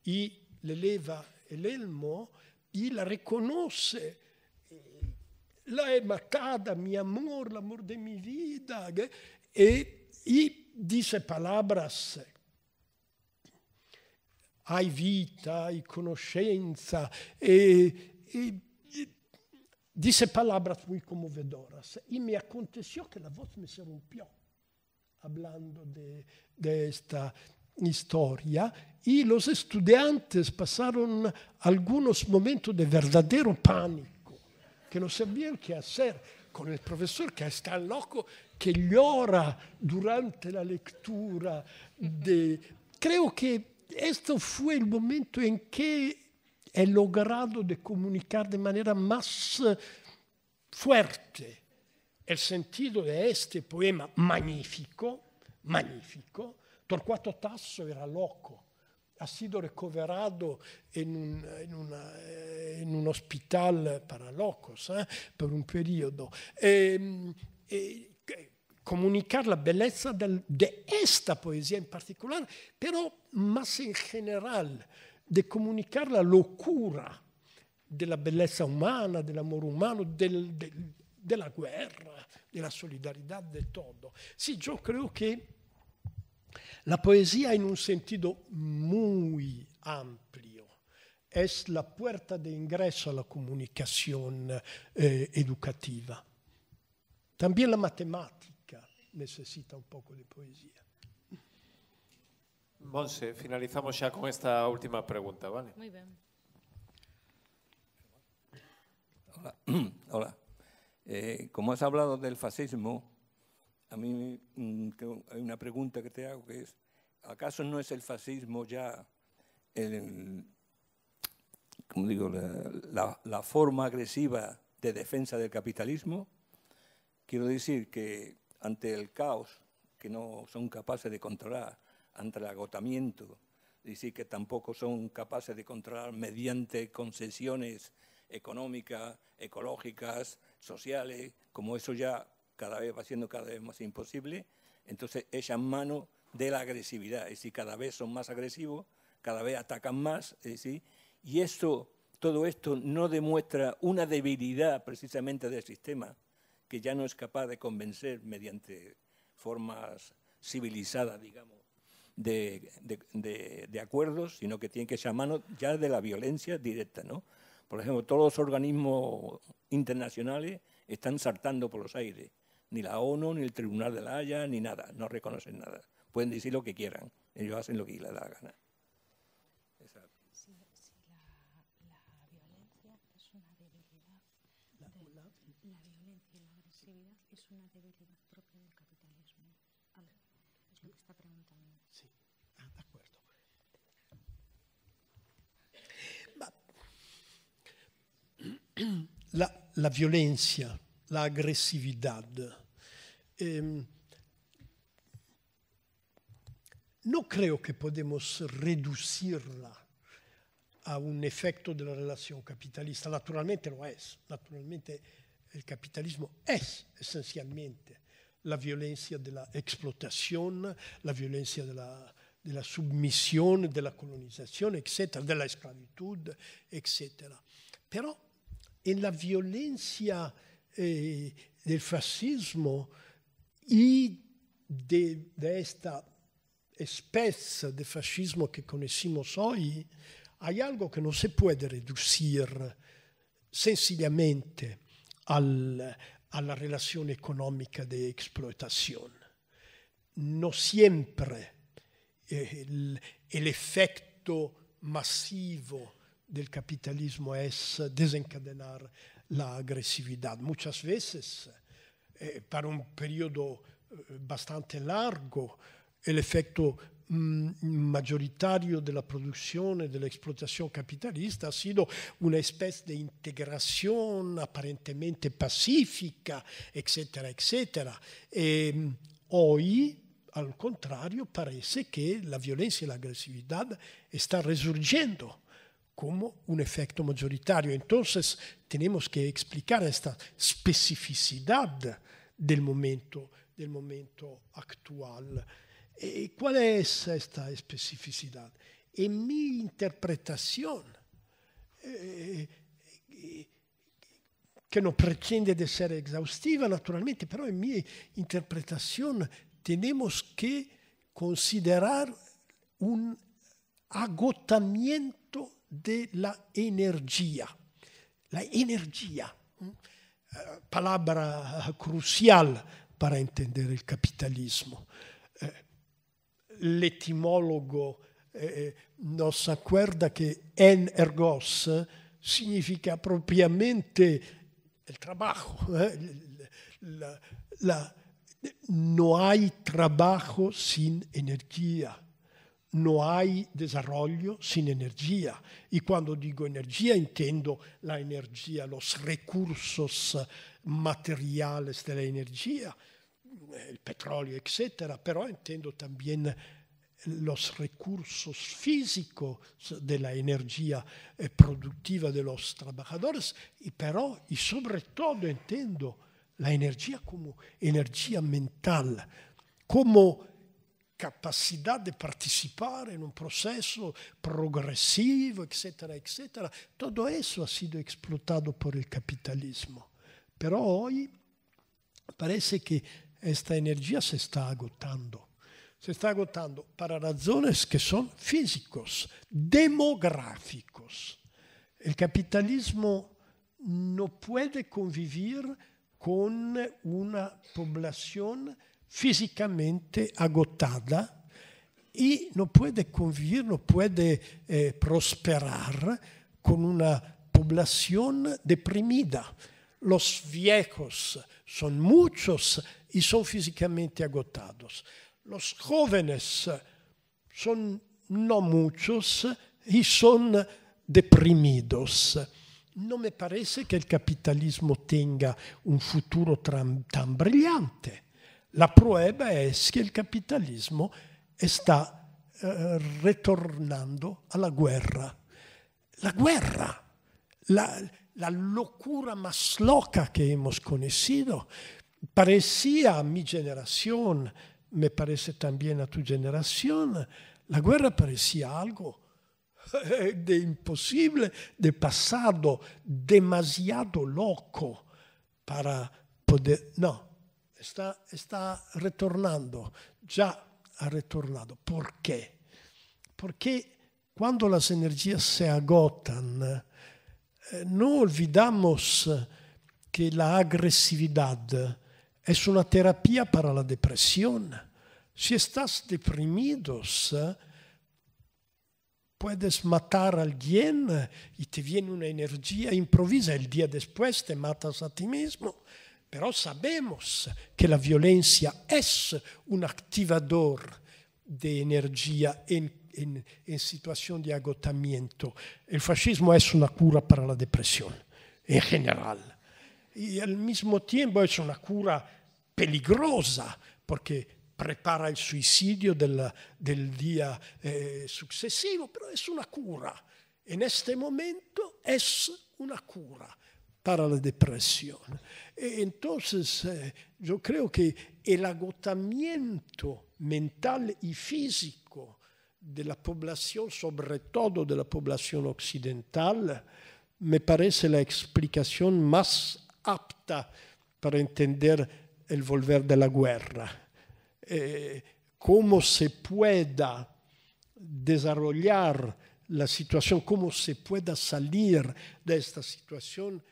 S2: e le leva l'elmo, e la riconosce, eh, la è matata, mi amor, l'amor de mi vida, e, e dice parole hai vita, hai conoscenza. E, e, e dice palabras muy conmovedoras. Y me aconteció que la voce me si rompió parlando di questa storia, e y studenti estudiantes alcuni momenti di de verdadero pánico, che non sapevano che fare con el profesor que está loco, que llora durante la lectura. De... Creo que questo fu il momento in cui è logrado de comunicar de manera más fuerte el sentido de este poema magnifico, magnífico. Torquato Tasso era loco, ha sido recoverado in un, en una, en un hospital paralocos eh, per un periodo. Ehm, e, e comunicare la bellezza del, de esta poesía en particular, pero más en general, de comunicar la locura della bellezza umana, humana, del amor humano, del, del, de guerra, della solidarietà, del tutto. Sì, io credo che la poesia in un sentido muy amplio è la puerta de ingreso a la comunicación eh, educativa. También la matemática necesita un poco de poesía. Monse,
S3: finalizamos ya con esta última pregunta, ¿vale?
S1: Muy bien.
S6: Hola. Eh, como has hablado del fascismo, a mí mm, hay una pregunta que te hago que es, ¿acaso no es el fascismo ya como digo, la forma agresiva de defensa del capitalismo? Quiero decir que ante el caos que no son capaces de controlar, ante el agotamiento, y sí que tampoco son capaces de controlar mediante concesiones económicas, ecológicas, sociales, como eso ya cada vez va siendo cada vez más imposible, entonces echan mano de la agresividad, es decir, cada vez son más agresivos, cada vez atacan más, sí y todo esto no demuestra una debilidad precisamente del sistema, que ya no es capaz de convencer mediante formas civilizadas, digamos, de, acuerdos, sino que tiene que ser ya de la violencia directa, ¿no? Por ejemplo, todos los organismos internacionales están saltando por los aires. Ni la ONU, ni el Tribunal de la Haya, ni nada. No reconocen nada. Pueden decir lo que quieran. Ellos hacen lo que les da la gana.
S2: la, la violencia, la agresividad. Ehm, non credo che possiamo reducirla a un effetto della relazione capitalista. Naturalmente lo è. naturalmente il capitalismo è esencialmente la violenza de la explotación, la violencia de la, de la submisión, de la colonización, en la violenza eh, del fascismo e de, de esta especie de fascismo che conocemos oggi, hay algo che non si può reducir sencillamente al, alla relazione economica di explotazione. Non sempre eh, l'effetto massivo del capitalismo es desencadenar la agresividad. Muchas veces, eh, para un periodo eh, bastante largo, el efecto mayoritario mm, de la producción y de la explotación capitalista ha sido una especie de integración aparentemente pacífica, etcétera, etcétera. Eh, hoy, mm, al contrario, parece que la violencia y la agresividad están resurgiendo como un efecto mayoritario. Entonces tenemos que explicar esta especificidad del momento, del momento actual. ¿Y ¿Cuál es esta especificidad? En mi interpretación, eh, eh, che non pretende di essere exhaustiva, naturalmente, però in mia interpretazione tenemos che considerare un agotamiento della energia. La energía, hm? eh, parola eh, crucial per entender il capitalismo. Eh, l'etimologo non s'accorda che en ergos significa propriamente il trabajo. La, la, hay trabajo sin energia no hay desarrollo sin energía. Y cuando digo energía entiendo la energía, los recursos materiales de la energía, el eh, petróleo, etcétera, pero entiendo también los recursos físicos de la energía eh, productiva de los trabajadores, y pero y sobre todo entiendo la energía como energía mental, como capacità di partecipare in un processo progressivo, eccetera, eccetera. Tudo isso ha sido explotado por el capitalismo. Però oggi pare che questa energia se sta agotando. Se sta agotando per razões que são físicos, demográficos. O capitalismo non può convivere con una população fisicamente agotada e non può convivere, non può eh, prosperar con una población deprimida. Los viejos son muchos y son fisicamente agotados. Los jóvenes son no muchos y son deprimidos. No me parece que el capitalismo tenga un futuro tan, tan brillante. La prueba è che il capitalismo sta eh, ritornando alla guerra. La guerra, la, la locura más loca que hemos conocido, parecía a mia generazione, me parece anche a tua generazione, la guerra parecía algo eh, di imposible, di passato, demasiado loco para poter... No, sta, está retornando, già ha retornato. Perché? Perché quando las energías se agotan, eh, no olvidamos que la agresividad è una terapia per la depresión. Se estás deprimidos, puedes matar a alguien y te viene una energía improvisa. El día después te matas a ti mismo. Però sabemos che la violenza è un activador di energia in, en, en situación de agotamiento. El fascismo è una cura per la depresión, in generale. E al mismo tempo è una cura peligrosa, perché prepara il suicidio del, del día eh, successivo, però è una cura. In questo momento è una cura. a la depresión. E, entonces, eh, yo creo que el agotamiento mental y físico de la población, sobre todo de la población occidental, me parece la explicación más apta para entender el volver de la guerra. Eh, cómo se pueda desarrollar la situación, cómo se pueda salir de esta situación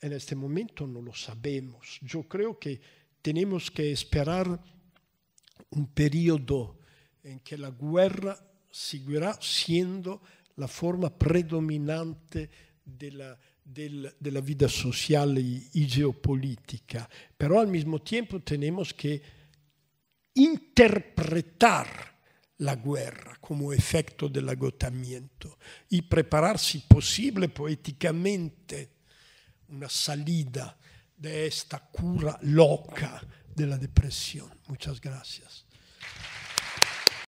S2: en este momento no lo sabemos. Yo creo que tenemos que esperar un periodo en que la guerra seguirá siendo la forma predominante de la, vida social y, geopolítica. Pero al mismo tiempo tenemos que interpretar la guerra como efecto del agotamiento y prepararse posible poéticamente una salida de esta cura loca de la depresión. Muchas gracias.